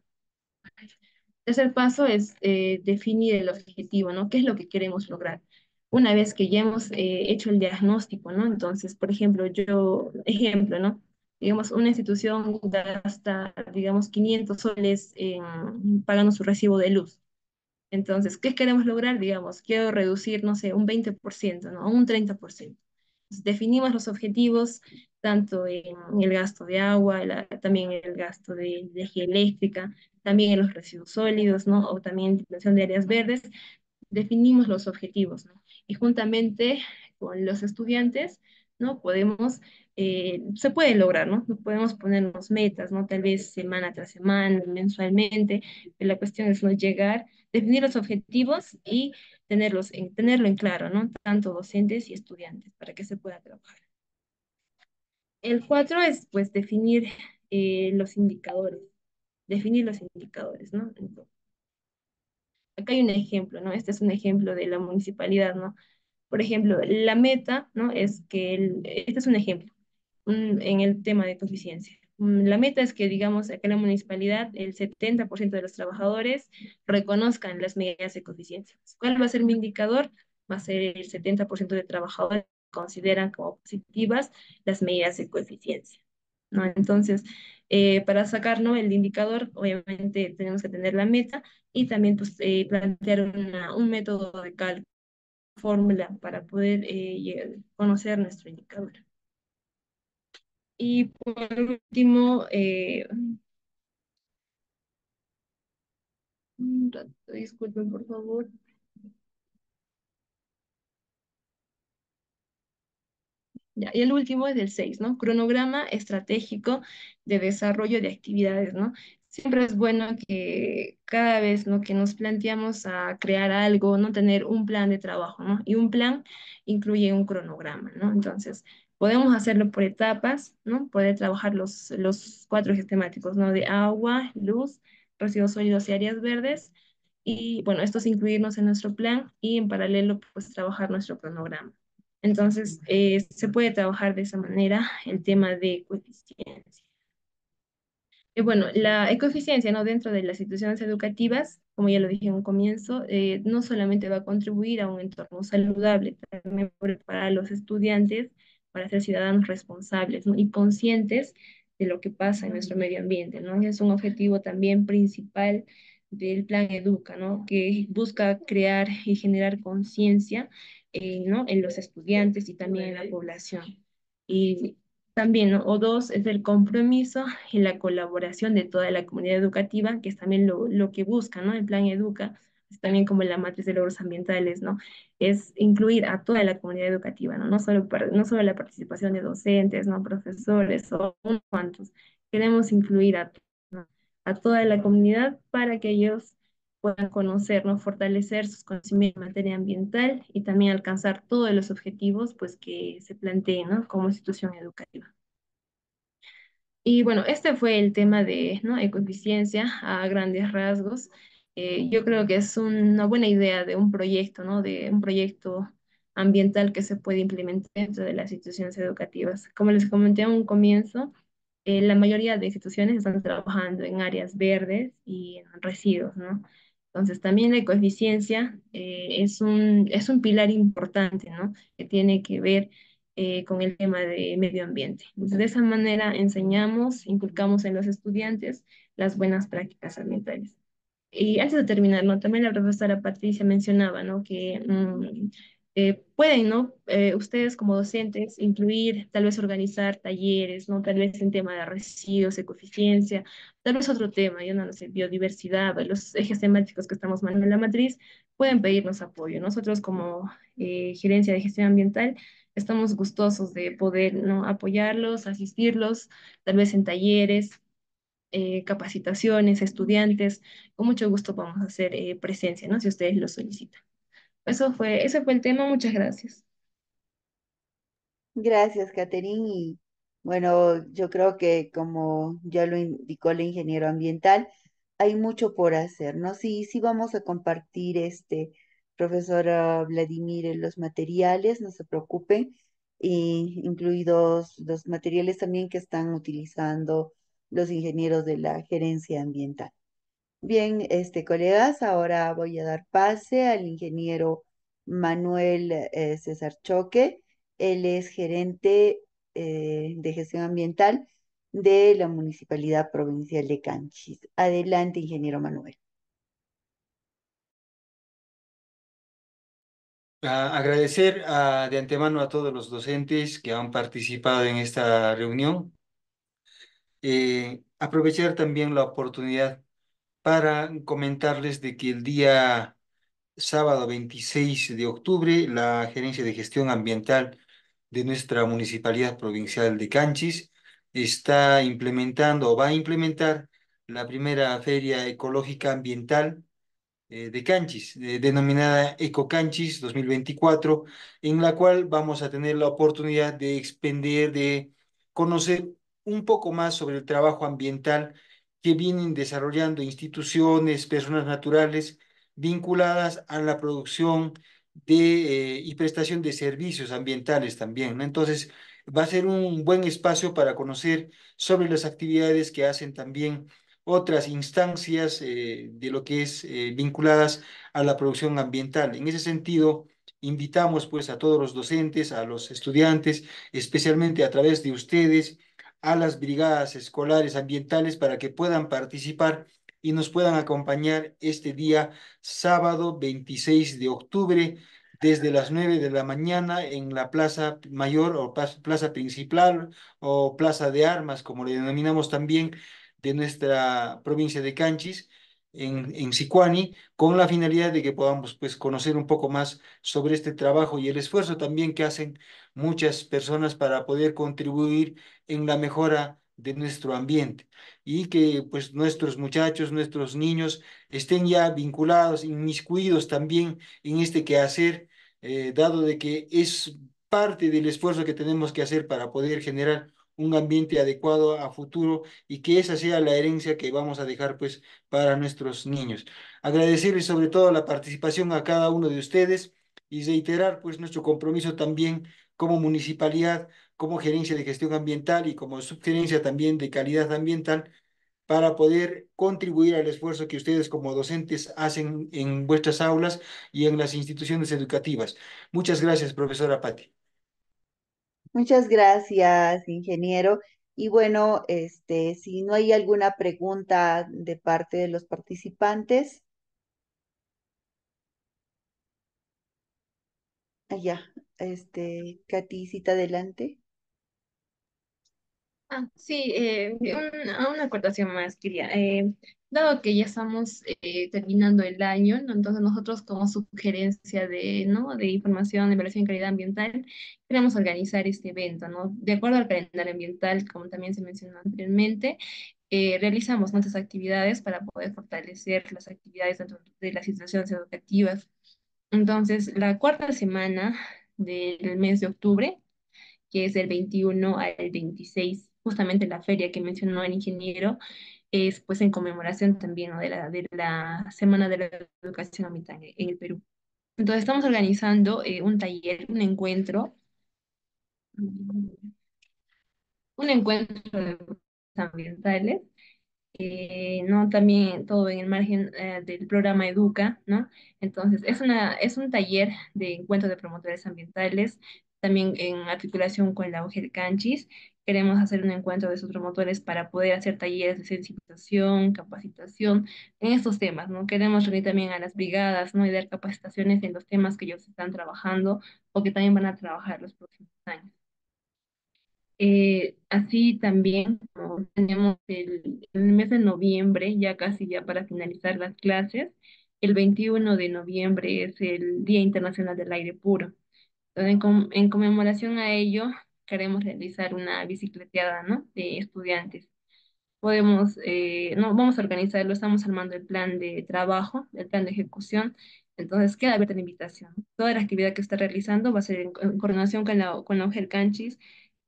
Tercer paso es eh, definir el objetivo, ¿no? ¿Qué es lo que queremos lograr? Una vez que ya hemos eh, hecho el diagnóstico, ¿no? Entonces, por ejemplo, yo, ejemplo, ¿no? digamos, una institución gasta, digamos, 500 soles pagando su recibo de luz. Entonces, ¿qué queremos lograr? Digamos, quiero reducir, no sé, un 20%, ¿no? Un 30%. definimos los objetivos tanto en el gasto de agua, también en el gasto de energía eléctrica, también en los residuos sólidos, ¿no? O también en dimensión de áreas verdes. Definimos los objetivos, ¿no? Y juntamente con los estudiantes ¿no? Podemos, eh, se puede lograr, ¿no? Podemos ponernos metas, ¿no? Tal vez semana tras semana, mensualmente, pero la cuestión es no llegar, definir los objetivos y tenerlos en, tenerlo en claro, ¿no? Tanto docentes y estudiantes, para que se pueda trabajar. El cuatro es, pues, definir eh, los indicadores, definir los indicadores, ¿no? acá hay un ejemplo, ¿no? Este es un ejemplo de la municipalidad, ¿no? Por ejemplo, la meta, ¿no? Es que, este es un ejemplo en el tema de coeficiencia. Mm, la meta es que, digamos, acá en la municipalidad el 70% de los trabajadores reconozcan las medidas de coeficiencia. ¿Cuál va a ser mi indicador? Va a ser el 70% de trabajadores consideran como positivas las medidas de coeficiencia. ¿no? Entonces, eh, para sacar ¿no? el indicador, obviamente tenemos que tener la meta y también pues, eh, plantear un método de cálculo fórmula para poder eh, conocer nuestro indicador. Y por último, eh, un rato, disculpen por favor. y el último es el 6, ¿no? Cronograma estratégico de desarrollo de actividades, ¿no? siempre es bueno que cada vez lo que nos planteamos a crear algo, no tener un plan de trabajo, ¿no? Y un plan incluye un cronograma, ¿no? Entonces, podemos hacerlo por etapas, ¿no? Poder trabajar los, los cuatro ejes temáticos, ¿no? De agua, luz, residuos sólidos y áreas verdes. Y bueno, esto incluirnos en nuestro plan y en paralelo, pues trabajar nuestro cronograma. Entonces, eh, se puede trabajar de esa manera el tema de coeficiencia. Eh, bueno, la ecoeficiencia ¿no? dentro de las instituciones educativas, como ya lo dije en un comienzo, eh, no solamente va a contribuir a un entorno saludable, también para los estudiantes, para ser ciudadanos responsables y conscientes de lo que pasa en nuestro medio ambiente. ¿no? Es un objetivo también principal del plan Educa, ¿no? que busca crear y generar conciencia eh, ¿no? en los estudiantes y también en la población. Y también, o dos, es el compromiso y la colaboración de toda la comunidad educativa, que es también lo, que busca, ¿no? El plan Educa, también como la matriz de logros ambientales, ¿no? Es incluir a toda la comunidad educativa, ¿no? No solo, no la participación de docentes, ¿no? Profesores o unos cuantos. Queremos incluir a, a toda la comunidad para que ellos puedan conocernos, fortalecer sus conocimientos en materia ambiental y también alcanzar todos los objetivos pues, que se planteen ¿no? como institución educativa. Y bueno, este fue el tema de ¿no? ecoeficiencia a grandes rasgos. Eh, yo creo que es una buena idea de un proyecto, ¿no? de un proyecto ambiental que se puede implementar dentro de las instituciones educativas. Como les comenté en un comienzo, eh, la mayoría de instituciones están trabajando en áreas verdes y en residuos, ¿no? Entonces, también la ecoeficiencia eh, es, un, es un pilar importante, ¿no? Que tiene que ver eh, con el tema de medio ambiente. de esa manera enseñamos, inculcamos en los estudiantes las buenas prácticas ambientales. Y antes de terminar, ¿no? también la profesora Patricia mencionaba ¿no? que mm, eh, pueden, ¿no? Eh, ustedes como docentes incluir, tal vez organizar talleres, ¿no? Tal vez en tema de residuos, ecoeficiencia, tal vez otro tema, yo no sé, biodiversidad, los ejes temáticos que estamos manejando en la matriz, pueden pedirnos apoyo. Nosotros como eh, gerencia de gestión ambiental estamos gustosos de poder, ¿no? Apoyarlos, asistirlos, tal vez en talleres, capacitaciones, estudiantes, con mucho gusto vamos a hacer presencia, ¿no? Si ustedes lo solicitan. Eso fue, ese fue el tema, muchas gracias. Gracias, Caterín. Y bueno, yo creo que como ya lo indicó el ingeniero ambiental, hay mucho por hacer, ¿no? Sí, sí vamos a compartir este, profesora Vladimir, eh, los materiales, no se preocupen, incluidos los materiales también que están utilizando los ingenieros de la gerencia ambiental. Bien, este, colegas, ahora voy a dar pase al ingeniero Manuel eh, César Choque. Él es gerente eh, de gestión ambiental de la Municipalidad Provincial de Canchis. Adelante, ingeniero Manuel. agradecer de antemano a todos los docentes que han participado en esta reunión. Eh, aprovechar también la oportunidad para comentarles de que el día sábado 26 de octubre la Gerencia de Gestión Ambiental de nuestra Municipalidad Provincial de Canchis está implementando o va a implementar la primera feria ecológica ambiental eh, de Canchis, denominada Eco Canchis 2024, en la cual vamos a tener la oportunidad de expender, de conocer un poco más sobre el trabajo ambiental que vienen desarrollando instituciones, personas naturales vinculadas a la producción de, eh, y prestación de servicios ambientales también. Entonces, va a ser un buen espacio para conocer sobre las actividades que hacen también otras instancias eh, de lo que es eh, vinculadas a la producción ambiental. En ese sentido, invitamos pues a todos los docentes, a los estudiantes, especialmente a través de ustedes, a las brigadas escolares ambientales para que puedan participar y nos puedan acompañar este día sábado 26 de octubre desde las 9 de la mañana en la Plaza Mayor o Plaza Principal o Plaza de Armas, como le denominamos también, de nuestra provincia de Canchis, en, en Sicuani, con la finalidad de que podamos pues, conocer un poco más sobre este trabajo y el esfuerzo también que hacen muchas personas para poder contribuir en la mejora de nuestro ambiente y que pues nuestros muchachos, nuestros niños estén ya vinculados, inmiscuidos también en este quehacer, eh, dado de que es parte del esfuerzo que tenemos que hacer para poder generar un ambiente adecuado a futuro y que esa sea la herencia que vamos a dejar pues para nuestros niños. Agradecerles sobre todo la participación a cada uno de ustedes y reiterar pues nuestro compromiso también como municipalidad como gerencia de gestión ambiental y como subgerencia también de calidad ambiental para poder contribuir al esfuerzo que ustedes como docentes hacen en vuestras aulas y en las instituciones educativas. Muchas gracias, profesora Patti. Muchas gracias, ingeniero. Y bueno, este, si no hay alguna pregunta de parte de los participantes. Allá, ah, este, cita adelante. Ah, sí, eh, una acortación más, quería. Eh, dado que ya estamos eh, terminando el año, entonces nosotros como sugerencia de, ¿no? de información de evaluación de calidad ambiental, queremos organizar este evento, ¿no? De acuerdo al calendario ambiental, como también se mencionó anteriormente, realizamos muchas actividades para poder fortalecer las actividades dentro de las instituciones educativas. Entonces, la cuarta semana del mes de octubre, que es del 21 al 26 justamente la feria que mencionó el ingeniero, es pues en conmemoración también de, la, de la Semana de la Educación Ambiental en el Perú. Entonces estamos organizando eh, un taller, un encuentro, un encuentro de ambientales, eh, ¿no? También todo en el margen eh, del programa Educa, ¿no? Entonces es, una, es un taller de encuentro de promotores ambientales, también en articulación con la UGEL Canchis, queremos hacer un encuentro de sus promotores para poder hacer talleres de sensibilización, capacitación en estos temas, ¿no? Queremos reunir también a las brigadas, ¿no? Y dar capacitaciones en los temas que ellos están trabajando o que también van a trabajar los próximos años. Eh, así también tenemos el, mes de noviembre, ya casi ya para finalizar las clases, el 21 de noviembre es el Día Internacional del Aire Puro. Entonces, en, en conmemoración a ello, queremos realizar una bicicleteada, ¿no? De estudiantes. Podemos, eh, no, vamos a organizarlo, estamos armando el plan de trabajo, el plan de ejecución, entonces queda abierta la invitación. Toda la actividad que está realizando va a ser en, coordinación con la, con la UGEL Canchis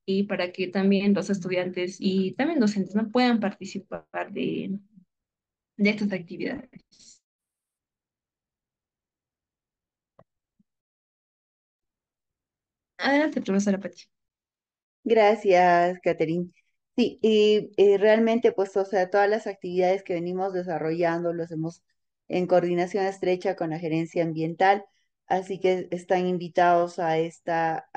y para que también los estudiantes y también docentes ¿no? puedan participar de, de estas actividades. Adelante, profesora pachi. Gracias, Catherine. Sí, y, realmente, pues, o sea, todas las actividades que venimos desarrollando los hemos en coordinación estrecha con la gerencia ambiental, así que están invitados a esta,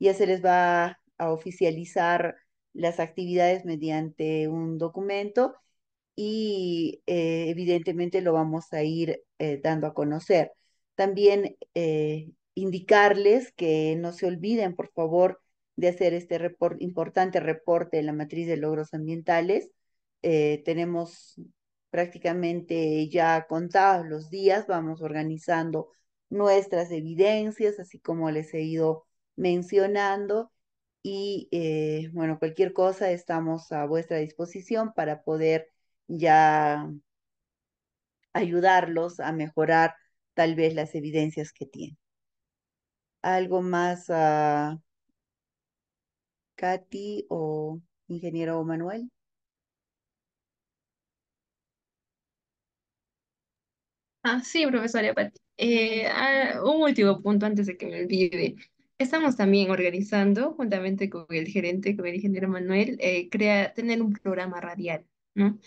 ya se les va a oficializar las actividades mediante un documento y eh, evidentemente lo vamos a ir eh, dando a conocer. También eh, indicarles que no se olviden, por favor, de hacer este importante reporte de la matriz de logros ambientales. Eh, tenemos prácticamente ya contados los días, vamos organizando nuestras evidencias, así como les he ido mencionando. Y eh, bueno, cualquier cosa estamos a vuestra disposición para poder ya ayudarlos a mejorar tal vez las evidencias que tienen. Algo más ah, Katy o ingeniero Manuel. Ah, sí, profesora Pati. Eh, ah, un último punto antes de que me olvide. Estamos también organizando, juntamente con el gerente, con el ingeniero Manuel, eh, tener un programa radial, ¿no?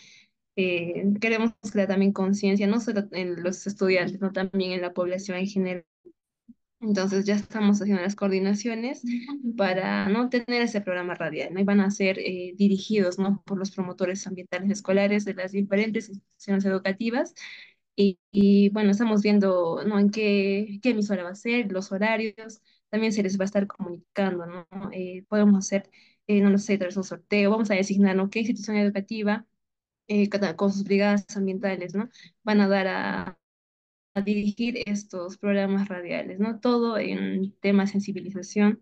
Eh, queremos crear también conciencia, no solo en los estudiantes, sino también en la población en general, entonces ya estamos haciendo las coordinaciones para no tener ese programa radial, ¿no? Y van a ser eh, dirigidos, ¿no? Por los promotores ambientales escolares de las diferentes instituciones educativas. Y, bueno, estamos viendo, ¿no? En qué, qué, emisora va a ser, los horarios, también se les va a estar comunicando, ¿no? Eh, podemos hacer, eh, no lo sé, tal un sorteo, vamos a designar, ¿no? ¿Qué institución educativa? con sus brigadas ambientales, ¿no? Van a dar a, dirigir estos programas radiales, ¿no? Todo en temas de sensibilización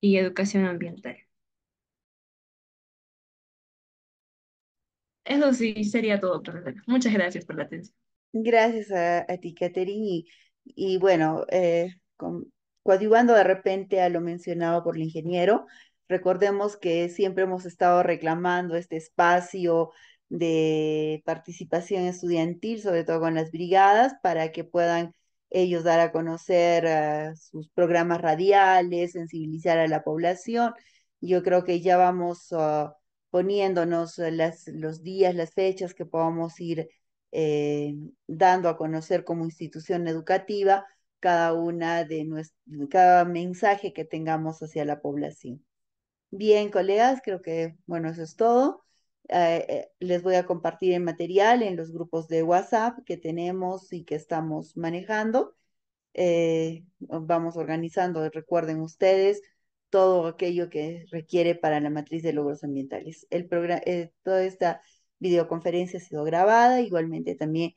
y educación ambiental. Eso sí, sería todo, profesora. Muchas gracias por la atención. Gracias a, ti, Catherine. Y, bueno, eh, coadyuvando de repente a lo mencionado por el ingeniero, recordemos que siempre hemos estado reclamando este espacio de participación estudiantil, sobre todo con las brigadas, para que puedan ellos dar a conocer eh, sus programas radiales, sensibilizar a la población. Yo creo que ya vamos ah, poniéndonos eh, los días, las fechas que podamos ir eh, dando a conocer como institución educativa cada una de cada mensaje que tengamos hacia la población. Bien, colegas, creo que bueno, eso es todo. Eh, eh, les voy a compartir el material en los grupos de WhatsApp que tenemos y que estamos manejando. Eh, vamos organizando, recuerden ustedes, todo aquello que requiere para la matriz de logros ambientales. El toda esta videoconferencia ha sido grabada, igualmente también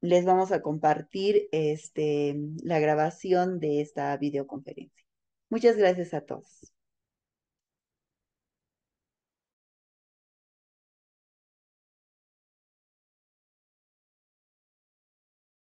les vamos a compartir este, la grabación de esta videoconferencia. Muchas gracias a todos.